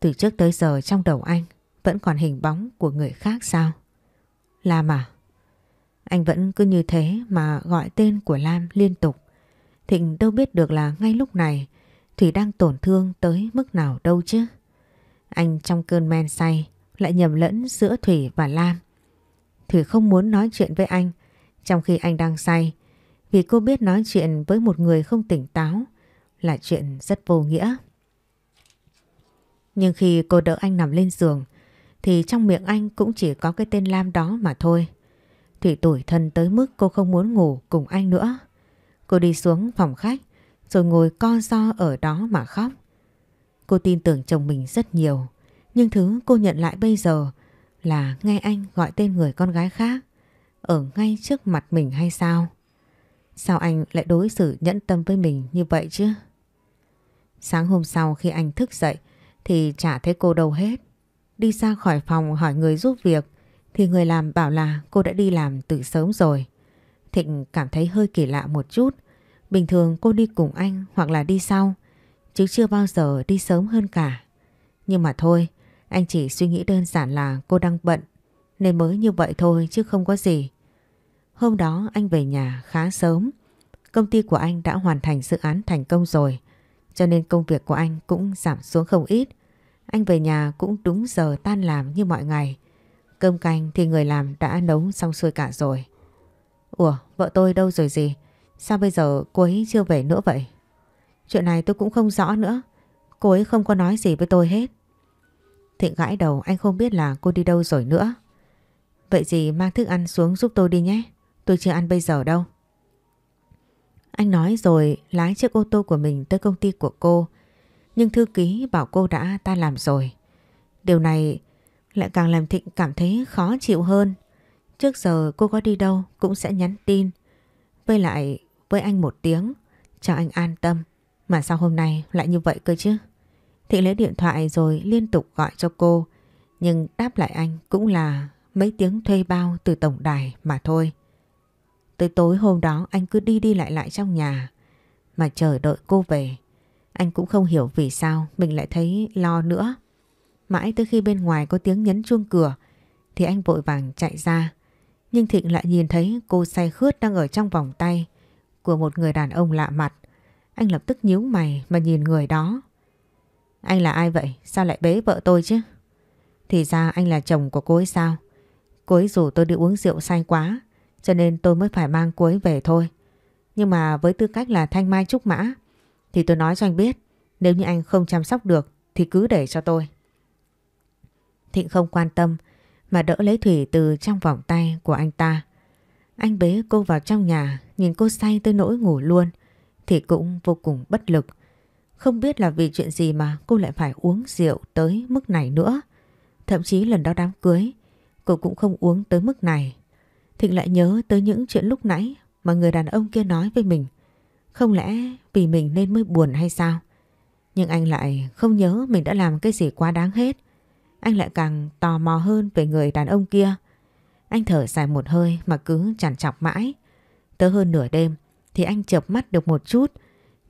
Từ trước tới giờ trong đầu anh vẫn còn hình bóng của người khác sao? Lam à? Anh vẫn cứ như thế mà gọi tên của Lam liên tục. Thịnh đâu biết được là ngay lúc này Thủy đang tổn thương tới mức nào đâu chứ. Anh trong cơn men say lại nhầm lẫn giữa Thủy và Lam. Thủy không muốn nói chuyện với anh trong khi anh đang say vì cô biết nói chuyện với một người không tỉnh táo là chuyện rất vô nghĩa. Nhưng khi cô đỡ anh nằm lên giường thì trong miệng anh cũng chỉ có cái tên Lam đó mà thôi. Thủy tuổi thân tới mức cô không muốn ngủ cùng anh nữa. Cô đi xuống phòng khách rồi ngồi co do ở đó mà khóc. Cô tin tưởng chồng mình rất nhiều nhưng thứ cô nhận lại bây giờ là nghe anh gọi tên người con gái khác ở ngay trước mặt mình hay sao? Sao anh lại đối xử nhẫn tâm với mình như vậy chứ? Sáng hôm sau khi anh thức dậy thì chả thấy cô đâu hết. Đi ra khỏi phòng hỏi người giúp việc thì người làm bảo là cô đã đi làm từ sớm rồi. Thịnh cảm thấy hơi kỳ lạ một chút. Bình thường cô đi cùng anh hoặc là đi sau chứ chưa bao giờ đi sớm hơn cả. Nhưng mà thôi, anh chỉ suy nghĩ đơn giản là cô đang bận nên mới như vậy thôi chứ không có gì. Hôm đó anh về nhà khá sớm. Công ty của anh đã hoàn thành dự án thành công rồi. Cho nên công việc của anh cũng giảm xuống không ít. Anh về nhà cũng đúng giờ tan làm như mọi ngày. Cơm canh thì người làm đã nấu xong xuôi cả rồi. Ủa, vợ tôi đâu rồi gì? Sao bây giờ cô ấy chưa về nữa vậy? Chuyện này tôi cũng không rõ nữa. Cô ấy không có nói gì với tôi hết. Thịnh gãi đầu anh không biết là cô đi đâu rồi nữa. Vậy gì mang thức ăn xuống giúp tôi đi nhé. Tôi chưa ăn bây giờ đâu. Anh nói rồi lái chiếc ô tô của mình tới công ty của cô. Nhưng thư ký bảo cô đã ta làm rồi. Điều này lại càng làm Thịnh cảm thấy khó chịu hơn. Trước giờ cô có đi đâu cũng sẽ nhắn tin. Với lại với anh một tiếng cho anh an tâm. Mà sao hôm nay lại như vậy cơ chứ? Thịnh lấy điện thoại rồi liên tục gọi cho cô. Nhưng đáp lại anh cũng là mấy tiếng thuê bao từ tổng đài mà thôi. Tới tối hôm đó anh cứ đi đi lại lại trong nhà mà chờ đợi cô về. Anh cũng không hiểu vì sao mình lại thấy lo nữa. Mãi tới khi bên ngoài có tiếng nhấn chuông cửa thì anh vội vàng chạy ra. Nhưng Thịnh lại nhìn thấy cô say khướt đang ở trong vòng tay của một người đàn ông lạ mặt. Anh lập tức nhíu mày mà nhìn người đó. Anh là ai vậy? Sao lại bế vợ tôi chứ? Thì ra anh là chồng của cô ấy sao? Cô ấy rủ tôi đi uống rượu say quá cho nên tôi mới phải mang cô ấy về thôi. Nhưng mà với tư cách là thanh mai trúc mã thì tôi nói cho anh biết nếu như anh không chăm sóc được thì cứ để cho tôi. Thịnh không quan tâm mà đỡ lấy Thủy từ trong vòng tay của anh ta. Anh bế cô vào trong nhà nhìn cô say tới nỗi ngủ luôn thì cũng vô cùng bất lực. Không biết là vì chuyện gì mà cô lại phải uống rượu tới mức này nữa. Thậm chí lần đó đám cưới cô cũng không uống tới mức này Thịnh lại nhớ tới những chuyện lúc nãy mà người đàn ông kia nói với mình. Không lẽ vì mình nên mới buồn hay sao? Nhưng anh lại không nhớ mình đã làm cái gì quá đáng hết. Anh lại càng tò mò hơn về người đàn ông kia. Anh thở dài một hơi mà cứ chằn chọc mãi. Tới hơn nửa đêm thì anh chợp mắt được một chút.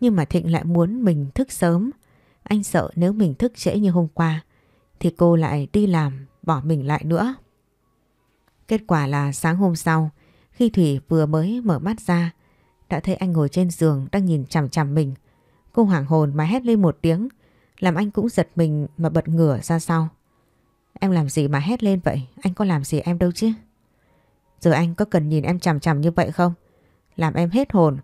Nhưng mà Thịnh lại muốn mình thức sớm. Anh sợ nếu mình thức trễ như hôm qua thì cô lại đi làm bỏ mình lại nữa. Kết quả là sáng hôm sau, khi Thủy vừa mới mở mắt ra, đã thấy anh ngồi trên giường đang nhìn chằm chằm mình. Cô hoảng hồn mà hét lên một tiếng, làm anh cũng giật mình mà bật ngửa ra sau. Em làm gì mà hét lên vậy? Anh có làm gì em đâu chứ? Giờ anh có cần nhìn em chằm chằm như vậy không? Làm em hết hồn.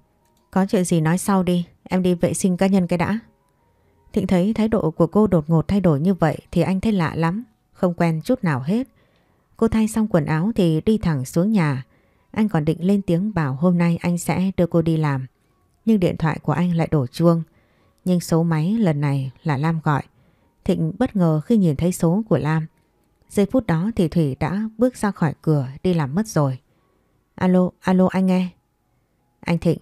Có chuyện gì nói sau đi, em đi vệ sinh cá nhân cái đã. Thịnh thấy thái độ của cô đột ngột thay đổi như vậy thì anh thấy lạ lắm, không quen chút nào hết. Cô thay xong quần áo thì đi thẳng xuống nhà. Anh còn định lên tiếng bảo hôm nay anh sẽ đưa cô đi làm. Nhưng điện thoại của anh lại đổ chuông. Nhưng số máy lần này là Lam gọi. Thịnh bất ngờ khi nhìn thấy số của Lam. Giây phút đó thì Thủy đã bước ra khỏi cửa đi làm mất rồi. Alo, alo anh nghe. Anh Thịnh,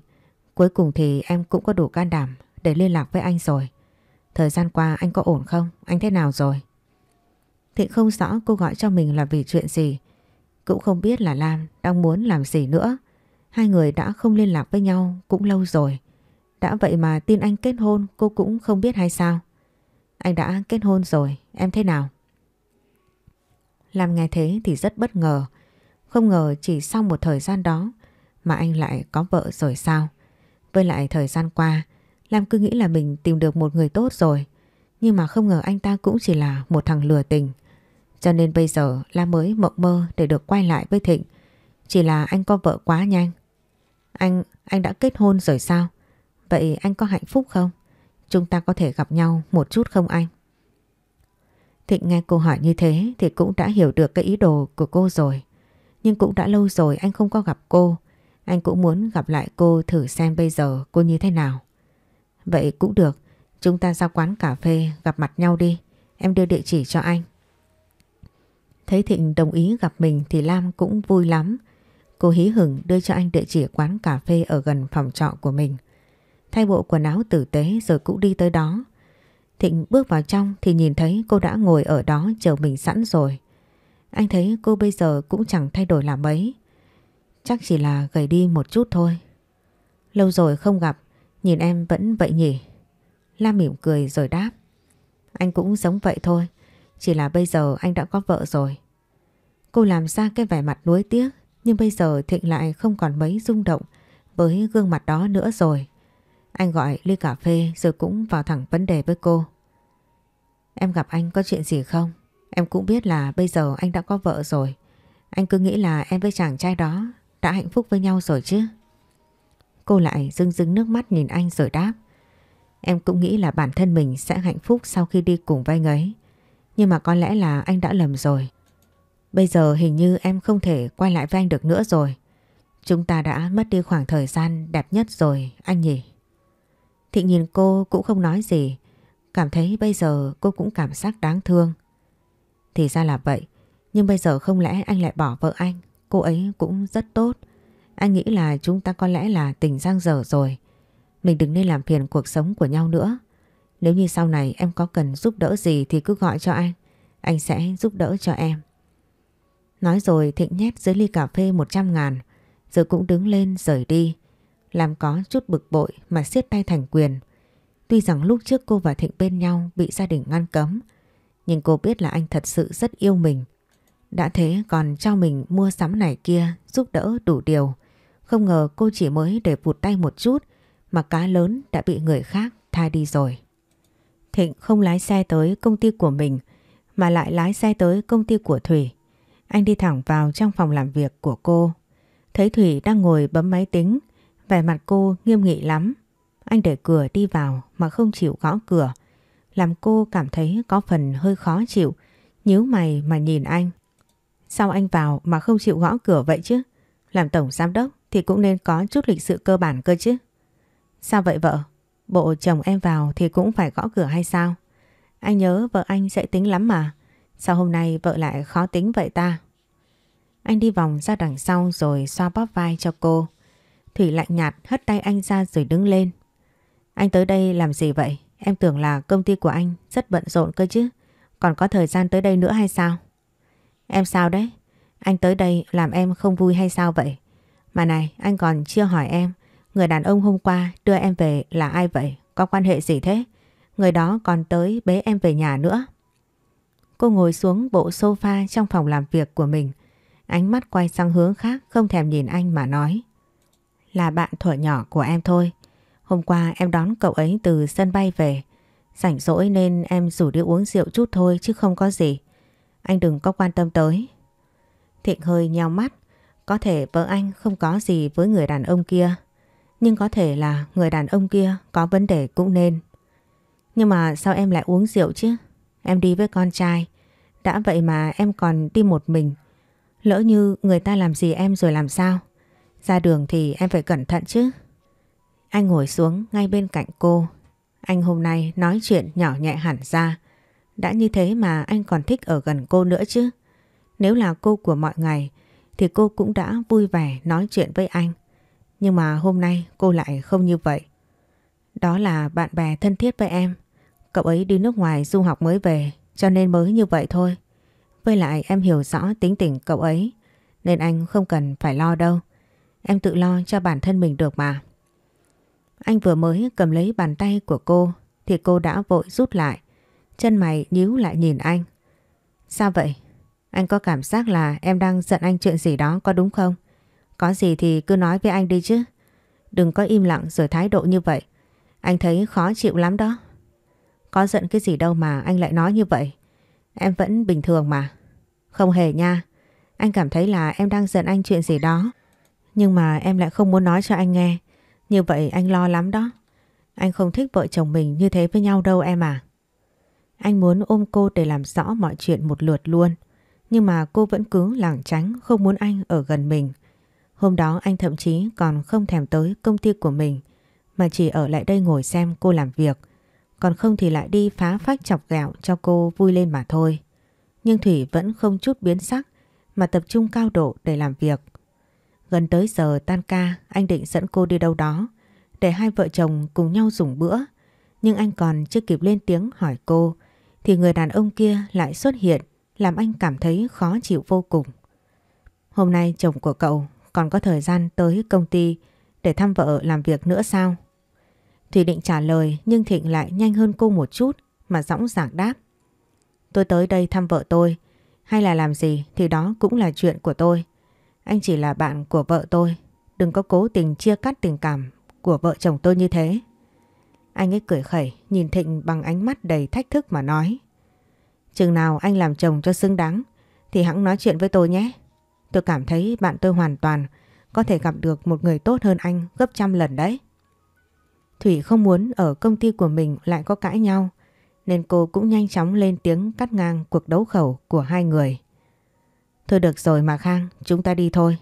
cuối cùng thì em cũng có đủ can đảm để liên lạc với anh rồi. Thời gian qua anh có ổn không? Anh thế nào rồi? Thịnh không rõ cô gọi cho mình là vì chuyện gì. Cũng không biết là Lam đang muốn làm gì nữa. Hai người đã không liên lạc với nhau cũng lâu rồi. Đã vậy mà tin anh kết hôn cô cũng không biết hay sao. Anh đã kết hôn rồi, em thế nào? Lam nghe thế thì rất bất ngờ. Không ngờ chỉ sau một thời gian đó mà anh lại có vợ rồi sao? Với lại thời gian qua, Lam cứ nghĩ là mình tìm được một người tốt rồi. Nhưng mà không ngờ anh ta cũng chỉ là một thằng lừa tình. Cho nên bây giờ La mới mộng mơ để được quay lại với Thịnh. Chỉ là anh có vợ quá nhanh. Anh, anh đã kết hôn rồi sao? Vậy anh có hạnh phúc không? Chúng ta có thể gặp nhau một chút không anh? Thịnh nghe cô hỏi như thế thì cũng đã hiểu được cái ý đồ của cô rồi. Nhưng cũng đã lâu rồi anh không có gặp cô. Anh cũng muốn gặp lại cô thử xem bây giờ cô như thế nào. Vậy cũng được, chúng ta ra quán cà phê gặp mặt nhau đi. Em đưa địa chỉ cho anh. Thấy Thịnh đồng ý gặp mình thì Lam cũng vui lắm. Cô hí hửng đưa cho anh địa chỉ quán cà phê ở gần phòng trọ của mình. Thay bộ quần áo tử tế rồi cũng đi tới đó. Thịnh bước vào trong thì nhìn thấy cô đã ngồi ở đó chờ mình sẵn rồi. Anh thấy cô bây giờ cũng chẳng thay đổi là mấy. Chắc chỉ là gầy đi một chút thôi. Lâu rồi không gặp, nhìn em vẫn vậy nhỉ? Lam mỉm cười rồi đáp. Anh cũng giống vậy thôi. Chỉ là bây giờ anh đã có vợ rồi. Cô làm ra cái vẻ mặt nuối tiếc nhưng bây giờ Thịnh lại không còn mấy rung động với gương mặt đó nữa rồi. Anh gọi ly cà phê rồi cũng vào thẳng vấn đề với cô. Em gặp anh có chuyện gì không? Em cũng biết là bây giờ anh đã có vợ rồi. Anh cứ nghĩ là em với chàng trai đó đã hạnh phúc với nhau rồi chứ. Cô lại rưng rưng nước mắt nhìn anh rồi đáp. Em cũng nghĩ là bản thân mình sẽ hạnh phúc sau khi đi cùng với anh ấy. Nhưng mà có lẽ là anh đã lầm rồi. Bây giờ hình như em không thể quay lại với anh được nữa rồi. Chúng ta đã mất đi khoảng thời gian đẹp nhất rồi, anh nhỉ? Thị nhìn cô cũng không nói gì. Cảm thấy bây giờ cô cũng cảm giác đáng thương. Thì ra là vậy. Nhưng bây giờ không lẽ anh lại bỏ vợ anh. Cô ấy cũng rất tốt. Anh nghĩ là chúng ta có lẽ là tình giang dở rồi. Mình đừng nên làm phiền cuộc sống của nhau nữa. Nếu như sau này em có cần giúp đỡ gì thì cứ gọi cho anh. Anh sẽ giúp đỡ cho em. Nói rồi Thịnh nhét dưới ly cà phê 100 ngàn. Rồi cũng đứng lên rời đi. Làm có chút bực bội mà siết tay thành quyền. Tuy rằng lúc trước cô và Thịnh bên nhau bị gia đình ngăn cấm. Nhưng cô biết là anh thật sự rất yêu mình. Đã thế còn cho mình mua sắm này kia giúp đỡ đủ điều. Không ngờ cô chỉ mới để vụt tay một chút mà cá lớn đã bị người khác thay đi rồi. Thịnh không lái xe tới công ty của mình mà lại lái xe tới công ty của Thủy. Anh đi thẳng vào trong phòng làm việc của cô. Thấy Thủy đang ngồi bấm máy tính, vẻ mặt cô nghiêm nghị lắm. Anh để cửa đi vào mà không chịu gõ cửa, làm cô cảm thấy có phần hơi khó chịu, nhíu mày mà nhìn anh. Sao anh vào mà không chịu gõ cửa vậy chứ? Làm tổng giám đốc thì cũng nên có chút lịch sự cơ bản cơ chứ. Sao vậy vợ? Bộ chồng em vào thì cũng phải gõ cửa hay sao? Anh nhớ vợ anh dễ tính lắm mà. Sao hôm nay vợ lại khó tính vậy ta? Anh đi vòng ra đằng sau rồi xoa bóp vai cho cô. Thủy lạnh nhạt hất tay anh ra rồi đứng lên. Anh tới đây làm gì vậy? Em tưởng là công ty của anh rất bận rộn cơ chứ. Còn có thời gian tới đây nữa hay sao? Em sao đấy? Anh tới đây làm em không vui hay sao vậy? Mà này, anh còn chưa hỏi em Người đàn ông hôm qua đưa em về là ai vậy? Có quan hệ gì thế? Người đó còn tới bế em về nhà nữa. Cô ngồi xuống bộ sofa trong phòng làm việc của mình. Ánh mắt quay sang hướng khác không thèm nhìn anh mà nói. Là bạn thuở nhỏ của em thôi. Hôm qua em đón cậu ấy từ sân bay về. Rảnh rỗi nên em rủ đi uống rượu chút thôi chứ không có gì. Anh đừng có quan tâm tới. Thịnh hơi nheo mắt. Có thể vợ anh không có gì với người đàn ông kia. Nhưng có thể là người đàn ông kia có vấn đề cũng nên. Nhưng mà sao em lại uống rượu chứ? Em đi với con trai. Đã vậy mà em còn đi một mình. Lỡ như người ta làm gì em rồi làm sao? Ra đường thì em phải cẩn thận chứ. Anh ngồi xuống ngay bên cạnh cô. Anh hôm nay nói chuyện nhỏ nhẹ hẳn ra. Đã như thế mà anh còn thích ở gần cô nữa chứ. Nếu là cô của mọi ngày thì cô cũng đã vui vẻ nói chuyện với anh. Nhưng mà hôm nay cô lại không như vậy. Đó là bạn bè thân thiết với em. Cậu ấy đi nước ngoài du học mới về cho nên mới như vậy thôi. Với lại em hiểu rõ tính tình cậu ấy nên anh không cần phải lo đâu. Em tự lo cho bản thân mình được mà. Anh vừa mới cầm lấy bàn tay của cô thì cô đã vội rút lại. Chân mày nhíu lại nhìn anh. Sao vậy? Anh có cảm giác là em đang giận anh chuyện gì đó có đúng không? Có gì thì cứ nói với anh đi chứ. Đừng có im lặng rồi thái độ như vậy. Anh thấy khó chịu lắm đó. Có giận cái gì đâu mà anh lại nói như vậy. Em vẫn bình thường mà. Không hề nha. Anh cảm thấy là em đang giận anh chuyện gì đó. Nhưng mà em lại không muốn nói cho anh nghe. Như vậy anh lo lắm đó. Anh không thích vợ chồng mình như thế với nhau đâu em à. Anh muốn ôm cô để làm rõ mọi chuyện một lượt luôn. Nhưng mà cô vẫn cứ lảng tránh không muốn anh ở gần mình. Hôm đó anh thậm chí còn không thèm tới công ty của mình mà chỉ ở lại đây ngồi xem cô làm việc. Còn không thì lại đi phá phách chọc gạo cho cô vui lên mà thôi. Nhưng Thủy vẫn không chút biến sắc mà tập trung cao độ để làm việc. Gần tới giờ tan ca anh định dẫn cô đi đâu đó để hai vợ chồng cùng nhau dùng bữa. Nhưng anh còn chưa kịp lên tiếng hỏi cô thì người đàn ông kia lại xuất hiện làm anh cảm thấy khó chịu vô cùng. Hôm nay chồng của cậu còn có thời gian tới công ty để thăm vợ làm việc nữa sao? Thủy định trả lời nhưng Thịnh lại nhanh hơn cô một chút mà dõng dạc đáp. Tôi tới đây thăm vợ tôi hay là làm gì thì đó cũng là chuyện của tôi. Anh chỉ là bạn của vợ tôi. Đừng có cố tình chia cắt tình cảm của vợ chồng tôi như thế. Anh ấy cười khẩy nhìn Thịnh bằng ánh mắt đầy thách thức mà nói. Chừng nào anh làm chồng cho xứng đáng thì hãng nói chuyện với tôi nhé. Tôi cảm thấy bạn tôi hoàn toàn có thể gặp được một người tốt hơn anh gấp trăm lần đấy. Thủy không muốn ở công ty của mình lại có cãi nhau nên cô cũng nhanh chóng lên tiếng cắt ngang cuộc đấu khẩu của hai người. Thôi được rồi mà Khang, chúng ta đi thôi.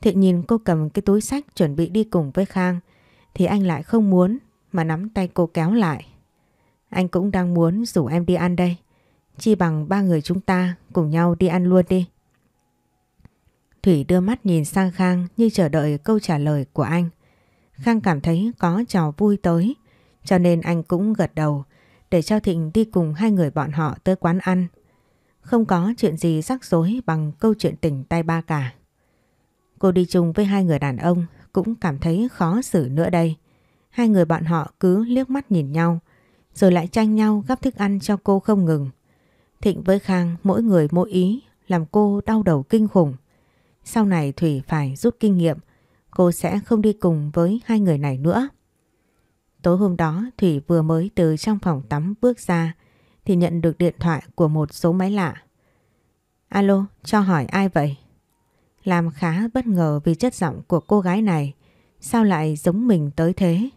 Thiện nhìn cô cầm cái túi sách chuẩn bị đi cùng với Khang thì anh lại không muốn mà nắm tay cô kéo lại. Anh cũng đang muốn rủ em đi ăn đây. Chi bằng ba người chúng ta cùng nhau đi ăn luôn đi. Thủy đưa mắt nhìn sang Khang như chờ đợi câu trả lời của anh. Khang cảm thấy có trò vui tới, cho nên anh cũng gật đầu để cho Thịnh đi cùng hai người bọn họ tới quán ăn. Không có chuyện gì rắc rối bằng câu chuyện tình tay ba cả. Cô đi chung với hai người đàn ông cũng cảm thấy khó xử nữa đây. Hai người bạn họ cứ liếc mắt nhìn nhau, rồi lại tranh nhau gắp thức ăn cho cô không ngừng. Thịnh với Khang mỗi người mỗi ý làm cô đau đầu kinh khủng. Sau này Thủy phải rút kinh nghiệm, cô sẽ không đi cùng với hai người này nữa. Tối hôm đó Thủy vừa mới từ trong phòng tắm bước ra thì nhận được điện thoại của một số máy lạ. Alo, cho hỏi ai vậy? Làm khá bất ngờ vì chất giọng của cô gái này sao lại giống mình tới thế.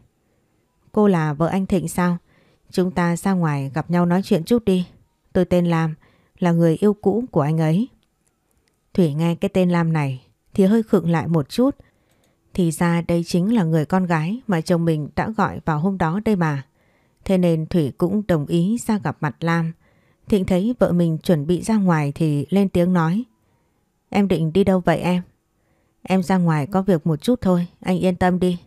Cô là vợ anh Thịnh sao? Chúng ta ra ngoài gặp nhau nói chuyện chút đi. Tôi tên Lam, là người yêu cũ của anh ấy. Thủy nghe cái tên Lam này thì hơi khựng lại một chút. Thì ra đây chính là người con gái mà chồng mình đã gọi vào hôm đó đây mà. Thế nên Thủy cũng đồng ý ra gặp mặt Lam. Thịnh thấy vợ mình chuẩn bị ra ngoài thì lên tiếng nói. Em định đi đâu vậy em? Em ra ngoài có việc một chút thôi, anh yên tâm đi.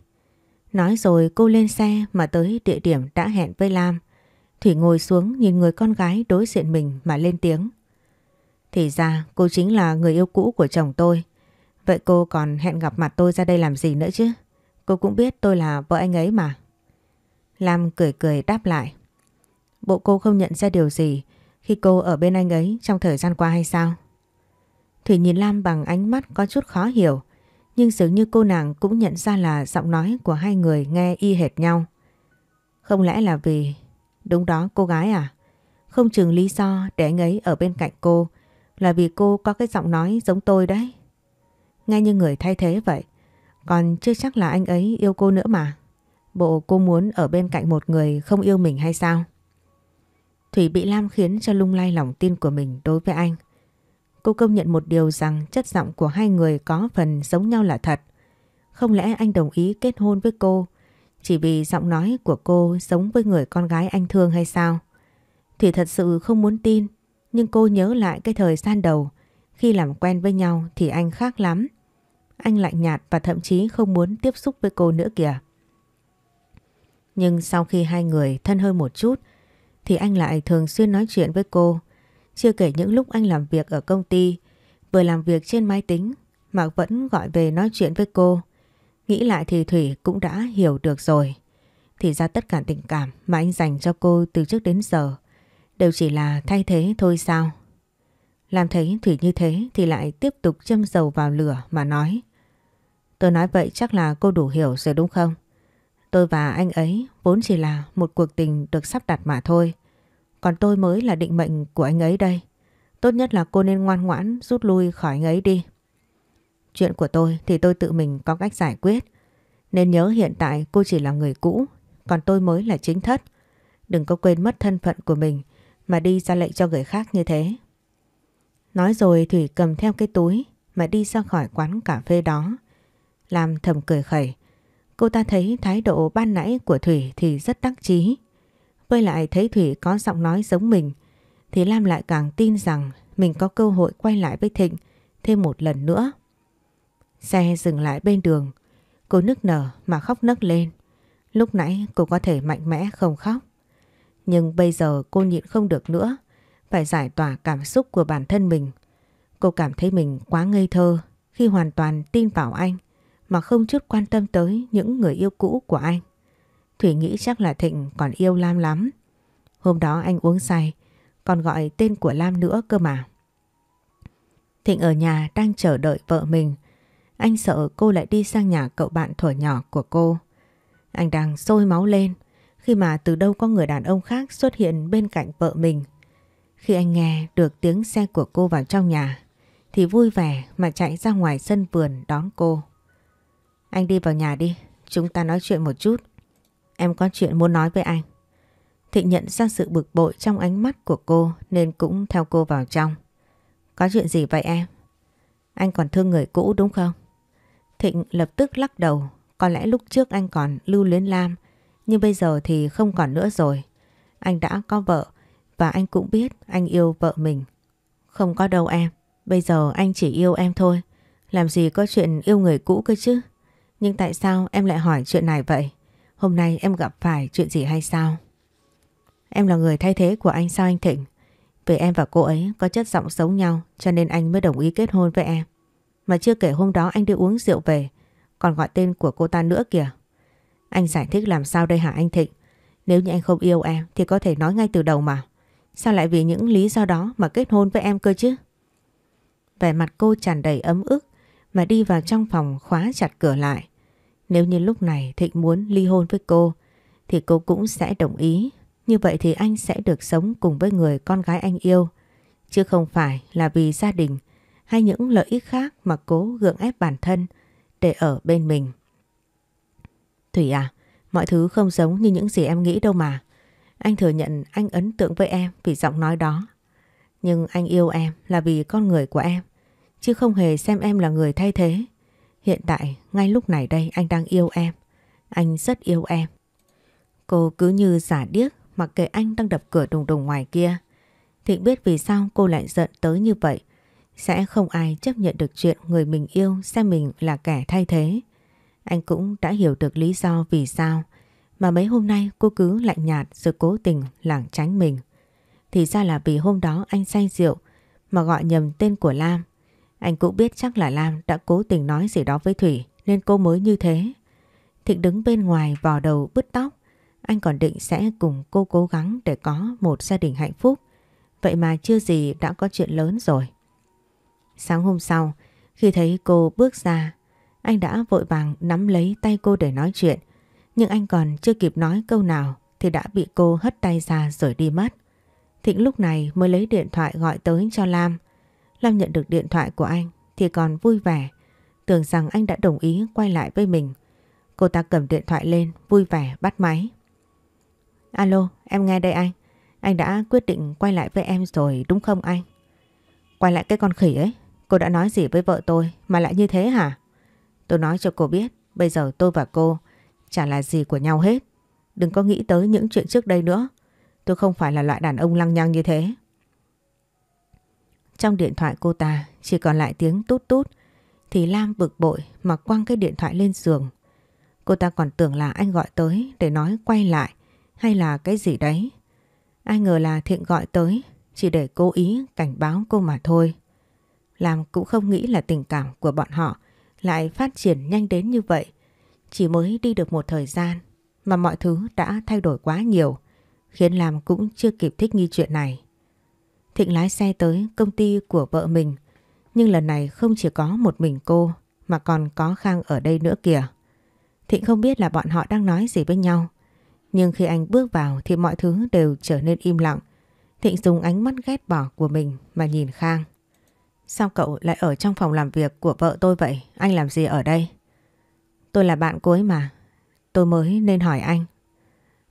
Nói rồi cô lên xe mà tới địa điểm đã hẹn với Lam. Thủy ngồi xuống nhìn người con gái đối diện mình mà lên tiếng. Thì ra cô chính là người yêu cũ của chồng tôi. Vậy cô còn hẹn gặp mặt tôi ra đây làm gì nữa chứ? Cô cũng biết tôi là vợ anh ấy mà. Lam cười cười đáp lại. Bộ cô không nhận ra điều gì khi cô ở bên anh ấy trong thời gian qua hay sao? Thủy nhìn Lam bằng ánh mắt có chút khó hiểu, nhưng dường như cô nàng cũng nhận ra là giọng nói của hai người nghe y hệt nhau. Không lẽ là vì... Đúng đó cô gái à? Không chừng lý do để anh ấy ở bên cạnh cô là vì cô có cái giọng nói giống tôi đấy. Nghe như người thay thế vậy, còn chưa chắc là anh ấy yêu cô nữa mà. Bộ cô muốn ở bên cạnh một người không yêu mình hay sao? Thủy bị Lam khiến cho lung lay lòng tin của mình đối với anh. Cô công nhận một điều rằng chất giọng của hai người có phần giống nhau là thật. Không lẽ anh đồng ý kết hôn với cô chỉ vì giọng nói của cô giống với người con gái anh thương hay sao? Thủy thật sự không muốn tin nhưng cô nhớ lại cái thời gian đầu khi làm quen với nhau thì anh khác lắm. Anh lạnh nhạt và thậm chí không muốn tiếp xúc với cô nữa kìa. Nhưng sau khi hai người thân hơn một chút thì anh lại thường xuyên nói chuyện với cô. Chưa kể những lúc anh làm việc ở công ty, vừa làm việc trên máy tính mà vẫn gọi về nói chuyện với cô. Nghĩ lại thì Thủy cũng đã hiểu được rồi. Thì ra tất cả tình cảm mà anh dành cho cô từ trước đến giờ đều chỉ là thay thế thôi sao? Làm thấy Thủy như thế thì lại tiếp tục châm dầu vào lửa mà nói. Tôi nói vậy chắc là cô đủ hiểu rồi đúng không? Tôi và anh ấy vốn chỉ là một cuộc tình được sắp đặt mà thôi. Còn tôi mới là định mệnh của anh ấy đây. Tốt nhất là cô nên ngoan ngoãn rút lui khỏi anh ấy đi. Chuyện của tôi thì tôi tự mình có cách giải quyết. Nên nhớ hiện tại cô chỉ là người cũ, còn tôi mới là chính thất. Đừng có quên mất thân phận của mình mà đi ra lệnh cho người khác như thế. Nói rồi Thủy cầm theo cái túi mà đi ra khỏi quán cà phê đó. Làm thầm cười khẩy. Cô ta thấy thái độ ban nãy của Thủy thì rất đắc chí. Với lại thấy Thủy có giọng nói giống mình thì Lam lại càng tin rằng mình có cơ hội quay lại với Thịnh thêm một lần nữa. Xe dừng lại bên đường. Cô nức nở mà khóc nấc lên. Lúc nãy cô có thể mạnh mẽ không khóc. Nhưng bây giờ cô nhịn không được nữa, phải giải tỏa cảm xúc của bản thân mình. Cô cảm thấy mình quá ngây thơ khi hoàn toàn tin vào anh mà không chút quan tâm tới những người yêu cũ của anh. Thủy nghĩ chắc là Thịnh còn yêu Lam lắm. Hôm đó anh uống say, còn gọi tên của Lam nữa cơ mà. Thịnh ở nhà đang chờ đợi vợ mình. Anh sợ cô lại đi sang nhà cậu bạn thuở nhỏ của cô. Anh đang sôi máu lên khi mà từ đâu có người đàn ông khác xuất hiện bên cạnh vợ mình. Khi anh nghe được tiếng xe của cô vào trong nhà thì vui vẻ mà chạy ra ngoài sân vườn đón cô. Anh đi vào nhà đi, chúng ta nói chuyện một chút. Em có chuyện muốn nói với anh. Thịnh nhận ra sự bực bội trong ánh mắt của cô nên cũng theo cô vào trong. Có chuyện gì vậy em? Anh còn thương người cũ đúng không? Thịnh lập tức lắc đầu, có lẽ lúc trước anh còn lưu luyến Lam nhưng bây giờ thì không còn nữa rồi. Anh đã có vợ và anh cũng biết anh yêu vợ mình. Không có đâu em, bây giờ anh chỉ yêu em thôi. Làm gì có chuyện yêu người cũ cơ chứ. Nhưng tại sao em lại hỏi chuyện này vậy? Hôm nay em gặp phải chuyện gì hay sao? Em là người thay thế của anh sao anh Thịnh? Vì em và cô ấy có chất giọng giống nhau cho nên anh mới đồng ý kết hôn với em. Mà chưa kể hôm đó anh đi uống rượu về, còn gọi tên của cô ta nữa kìa. Anh giải thích làm sao đây hả anh Thịnh? Nếu như anh không yêu em thì có thể nói ngay từ đầu mà. Sao lại vì những lý do đó mà kết hôn với em cơ chứ? Vẻ mặt cô tràn đầy ấm ức mà đi vào trong phòng khóa chặt cửa lại. Nếu như lúc này Thịnh muốn ly hôn với cô thì cô cũng sẽ đồng ý. Như vậy thì anh sẽ được sống cùng với người con gái anh yêu. Chứ không phải là vì gia đình hay những lợi ích khác mà cố gượng ép bản thân để ở bên mình. Thủy à, mọi thứ không giống như những gì em nghĩ đâu mà. Anh thừa nhận anh ấn tượng với em vì giọng nói đó. Nhưng anh yêu em là vì con người của em, chứ không hề xem em là người thay thế. Hiện tại, ngay lúc này đây anh đang yêu em. Anh rất yêu em. Cô cứ như giả điếc mặc kệ anh đang đập cửa đùng đùng ngoài kia. Thịnh biết vì sao cô lại giận tới như vậy. Sẽ không ai chấp nhận được chuyện người mình yêu xem mình là kẻ thay thế. Anh cũng đã hiểu được lý do vì sao mà mấy hôm nay cô cứ lạnh nhạt rồi cố tình lảng tránh mình. Thì ra là vì hôm đó anh say rượu mà gọi nhầm tên của Lam. Anh cũng biết chắc là Lam đã cố tình nói gì đó với Thủy nên cô mới như thế. Thịnh đứng bên ngoài vò đầu bứt tóc. Anh còn định sẽ cùng cô cố gắng để có một gia đình hạnh phúc. Vậy mà chưa gì đã có chuyện lớn rồi. Sáng hôm sau, khi thấy cô bước ra, anh đã vội vàng nắm lấy tay cô để nói chuyện, nhưng anh còn chưa kịp nói câu nào thì đã bị cô hất tay ra rồi đi mất. Thịnh lúc này mới lấy điện thoại gọi tới cho Lam. Lam nhận được điện thoại của anh thì còn vui vẻ, tưởng rằng anh đã đồng ý quay lại với mình. Cô ta cầm điện thoại lên vui vẻ bắt máy. Alo, em nghe đây anh. Anh đã quyết định quay lại với em rồi đúng không anh? Quay lại cái con khỉ ấy, cô đã nói gì với vợ tôi mà lại như thế hả? Tôi nói cho cô biết, bây giờ tôi và cô chả là gì của nhau hết. Đừng có nghĩ tới những chuyện trước đây nữa. Tôi không phải là loại đàn ông lăng nhăng như thế. Trong điện thoại cô ta chỉ còn lại tiếng tút tút thì Lam bực bội mà quăng cái điện thoại lên giường. Cô ta còn tưởng là anh gọi tới để nói quay lại hay là cái gì đấy. Ai ngờ là thiện gọi tới chỉ để cố ý cảnh báo cô mà thôi. Lam cũng không nghĩ là tình cảm của bọn họ lại phát triển nhanh đến như vậy. Chỉ mới đi được một thời gian mà mọi thứ đã thay đổi quá nhiều, khiến Lam cũng chưa kịp thích nghi chuyện này. Thịnh lái xe tới công ty của vợ mình, nhưng lần này không chỉ có một mình cô mà còn có Khang ở đây nữa kìa. Thịnh không biết là bọn họ đang nói gì với nhau, nhưng khi anh bước vào thì mọi thứ đều trở nên im lặng. Thịnh dùng ánh mắt ghét bỏ của mình mà nhìn Khang. Sao cậu lại ở trong phòng làm việc của vợ tôi vậy? Anh làm gì ở đây? Tôi là bạn cuối mà. Tôi mới nên hỏi anh.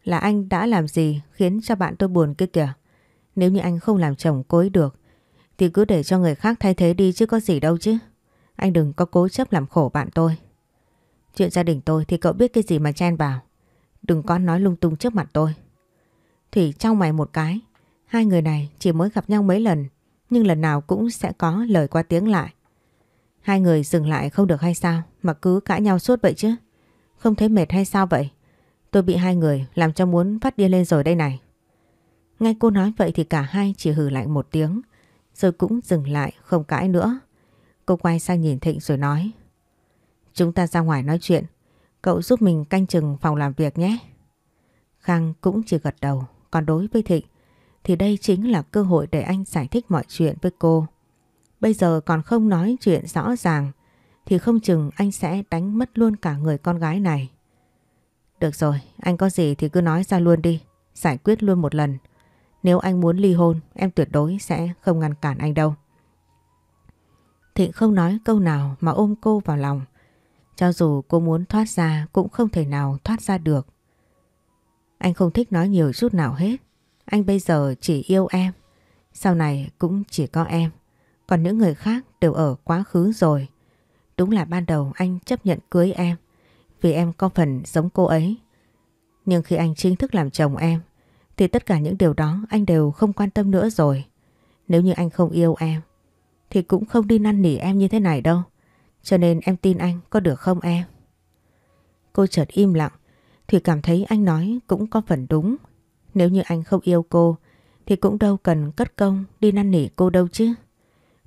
Là anh đã làm gì khiến cho bạn tôi buồn kia kìa? Nếu như anh không làm chồng cối được thì cứ để cho người khác thay thế đi chứ có gì đâu chứ. Anh đừng có cố chấp làm khổ bạn tôi. Chuyện gia đình tôi thì cậu biết cái gì mà chen vào. Đừng có nói lung tung trước mặt tôi. Thủy trong mày một cái. Hai người này chỉ mới gặp nhau mấy lần nhưng lần nào cũng sẽ có lời qua tiếng lại. Hai người dừng lại không được hay sao mà cứ cãi nhau suốt vậy chứ. Không thấy mệt hay sao vậy? Tôi bị hai người làm cho muốn phát điên lên rồi đây này. Ngay cô nói vậy thì cả hai chỉ hừ lạnh một tiếng rồi cũng dừng lại không cãi nữa. Cô quay sang nhìn Thịnh rồi nói Chúng ta ra ngoài nói chuyện Cậu giúp mình canh chừng phòng làm việc nhé Khang cũng chỉ gật đầu Còn đối với Thịnh thì đây chính là cơ hội để anh giải thích mọi chuyện với cô. Bây giờ còn không nói chuyện rõ ràng thì không chừng anh sẽ đánh mất luôn cả người con gái này. Được rồi, anh có gì thì cứ nói ra luôn đi, giải quyết luôn một lần. Nếu anh muốn ly hôn, em tuyệt đối sẽ không ngăn cản anh đâu. Thịnh không nói câu nào mà ôm cô vào lòng. Cho dù cô muốn thoát ra cũng không thể nào thoát ra được. Anh không thích nói nhiều chút nào hết. Anh bây giờ chỉ yêu em. Sau này cũng chỉ có em. Còn những người khác đều ở quá khứ rồi. Đúng là ban đầu anh chấp nhận cưới em. Vì em có phần giống cô ấy. Nhưng khi anh chính thức làm chồng em. Thì tất cả những điều đó anh đều không quan tâm nữa rồi. Nếu như anh không yêu em. Thì cũng không đi năn nỉ em như thế này đâu. Cho nên em tin anh có được không em? Cô chợt im lặng. Thủy cảm thấy anh nói cũng có phần đúng. Nếu như anh không yêu cô thì cũng đâu cần cất công đi năn nỉ cô đâu chứ.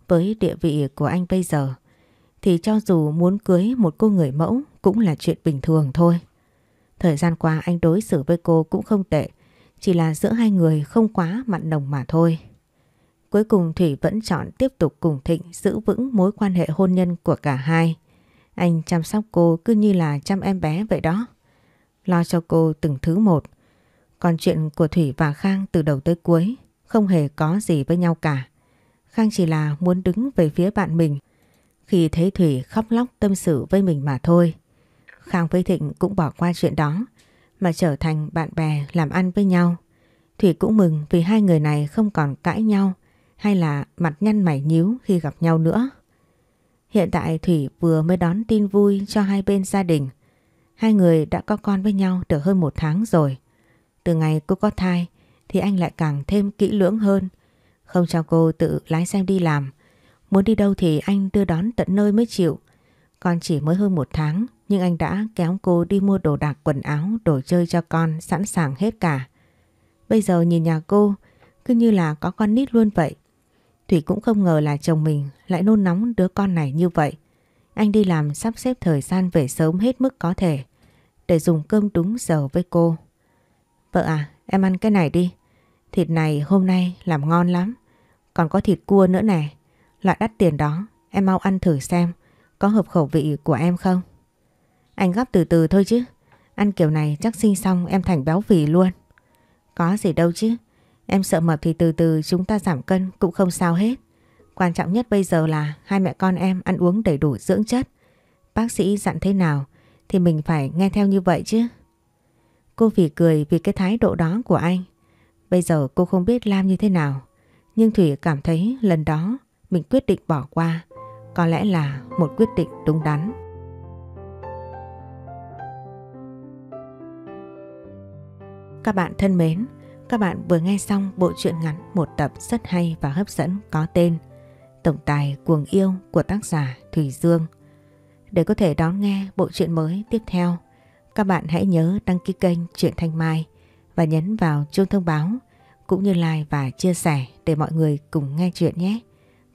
Với địa vị của anh bây giờ thì cho dù muốn cưới một cô người mẫu cũng là chuyện bình thường thôi. Thời gian qua anh đối xử với cô cũng không tệ, chỉ là giữa hai người không quá mặn nồng mà thôi. Cuối cùng Thủy vẫn chọn tiếp tục cùng Thịnh giữ vững mối quan hệ hôn nhân của cả hai. Anh chăm sóc cô cứ như là chăm em bé vậy đó. Lo cho cô từng thứ một. Còn chuyện của Thủy và Khang từ đầu tới cuối không hề có gì với nhau cả. Khang chỉ là muốn đứng về phía bạn mình khi thấy Thủy khóc lóc tâm sự với mình mà thôi. Khang với Thịnh cũng bỏ qua chuyện đó mà trở thành bạn bè làm ăn với nhau. Thủy cũng mừng vì hai người này không còn cãi nhau hay là mặt nhăn mày nhíu khi gặp nhau nữa. Hiện tại Thủy vừa mới đón tin vui cho hai bên gia đình. Hai người đã có con với nhau được hơn một tháng rồi. Từ ngày cô có thai thì anh lại càng thêm kỹ lưỡng hơn. Không cho cô tự lái xe đi làm. Muốn đi đâu thì anh đưa đón tận nơi mới chịu. Con chỉ mới hơn một tháng nhưng anh đã kéo cô đi mua đồ đạc quần áo, đồ chơi cho con sẵn sàng hết cả. Bây giờ nhìn nhà cô cứ như là có con nít luôn vậy. Thủy cũng không ngờ là chồng mình lại nôn nóng đứa con này như vậy. Anh đi làm sắp xếp thời gian về sớm hết mức có thể để dùng cơm đúng giờ với cô. Vợ à, em ăn cái này đi. Thịt này hôm nay làm ngon lắm. Còn có thịt cua nữa nè. Loại đắt tiền đó, em mau ăn thử xem có hợp khẩu vị của em không. Anh gấp từ từ thôi chứ. Ăn kiểu này chắc sinh xong em thành béo phì luôn. Có gì đâu chứ. Em sợ mập thì từ từ chúng ta giảm cân cũng không sao hết. Quan trọng nhất bây giờ là hai mẹ con em ăn uống đầy đủ dưỡng chất. Bác sĩ dặn thế nào thì mình phải nghe theo như vậy chứ. Cô vì cười vì cái thái độ đó của anh. Bây giờ cô không biết Lam như thế nào. Nhưng Thủy cảm thấy lần đó mình quyết định bỏ qua. Có lẽ là một quyết định đúng đắn. Các bạn thân mến, các bạn vừa nghe xong bộ truyện ngắn một tập rất hay và hấp dẫn có tên Tổng tài cuồng yêu của tác giả Thủy Dương. Để có thể đón nghe bộ truyện mới tiếp theo, các bạn hãy nhớ đăng ký kênh Truyện Thanh Mai và nhấn vào chuông thông báo cũng như like và chia sẻ để mọi người cùng nghe chuyện nhé.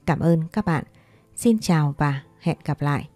Cảm ơn các bạn. Xin chào và hẹn gặp lại.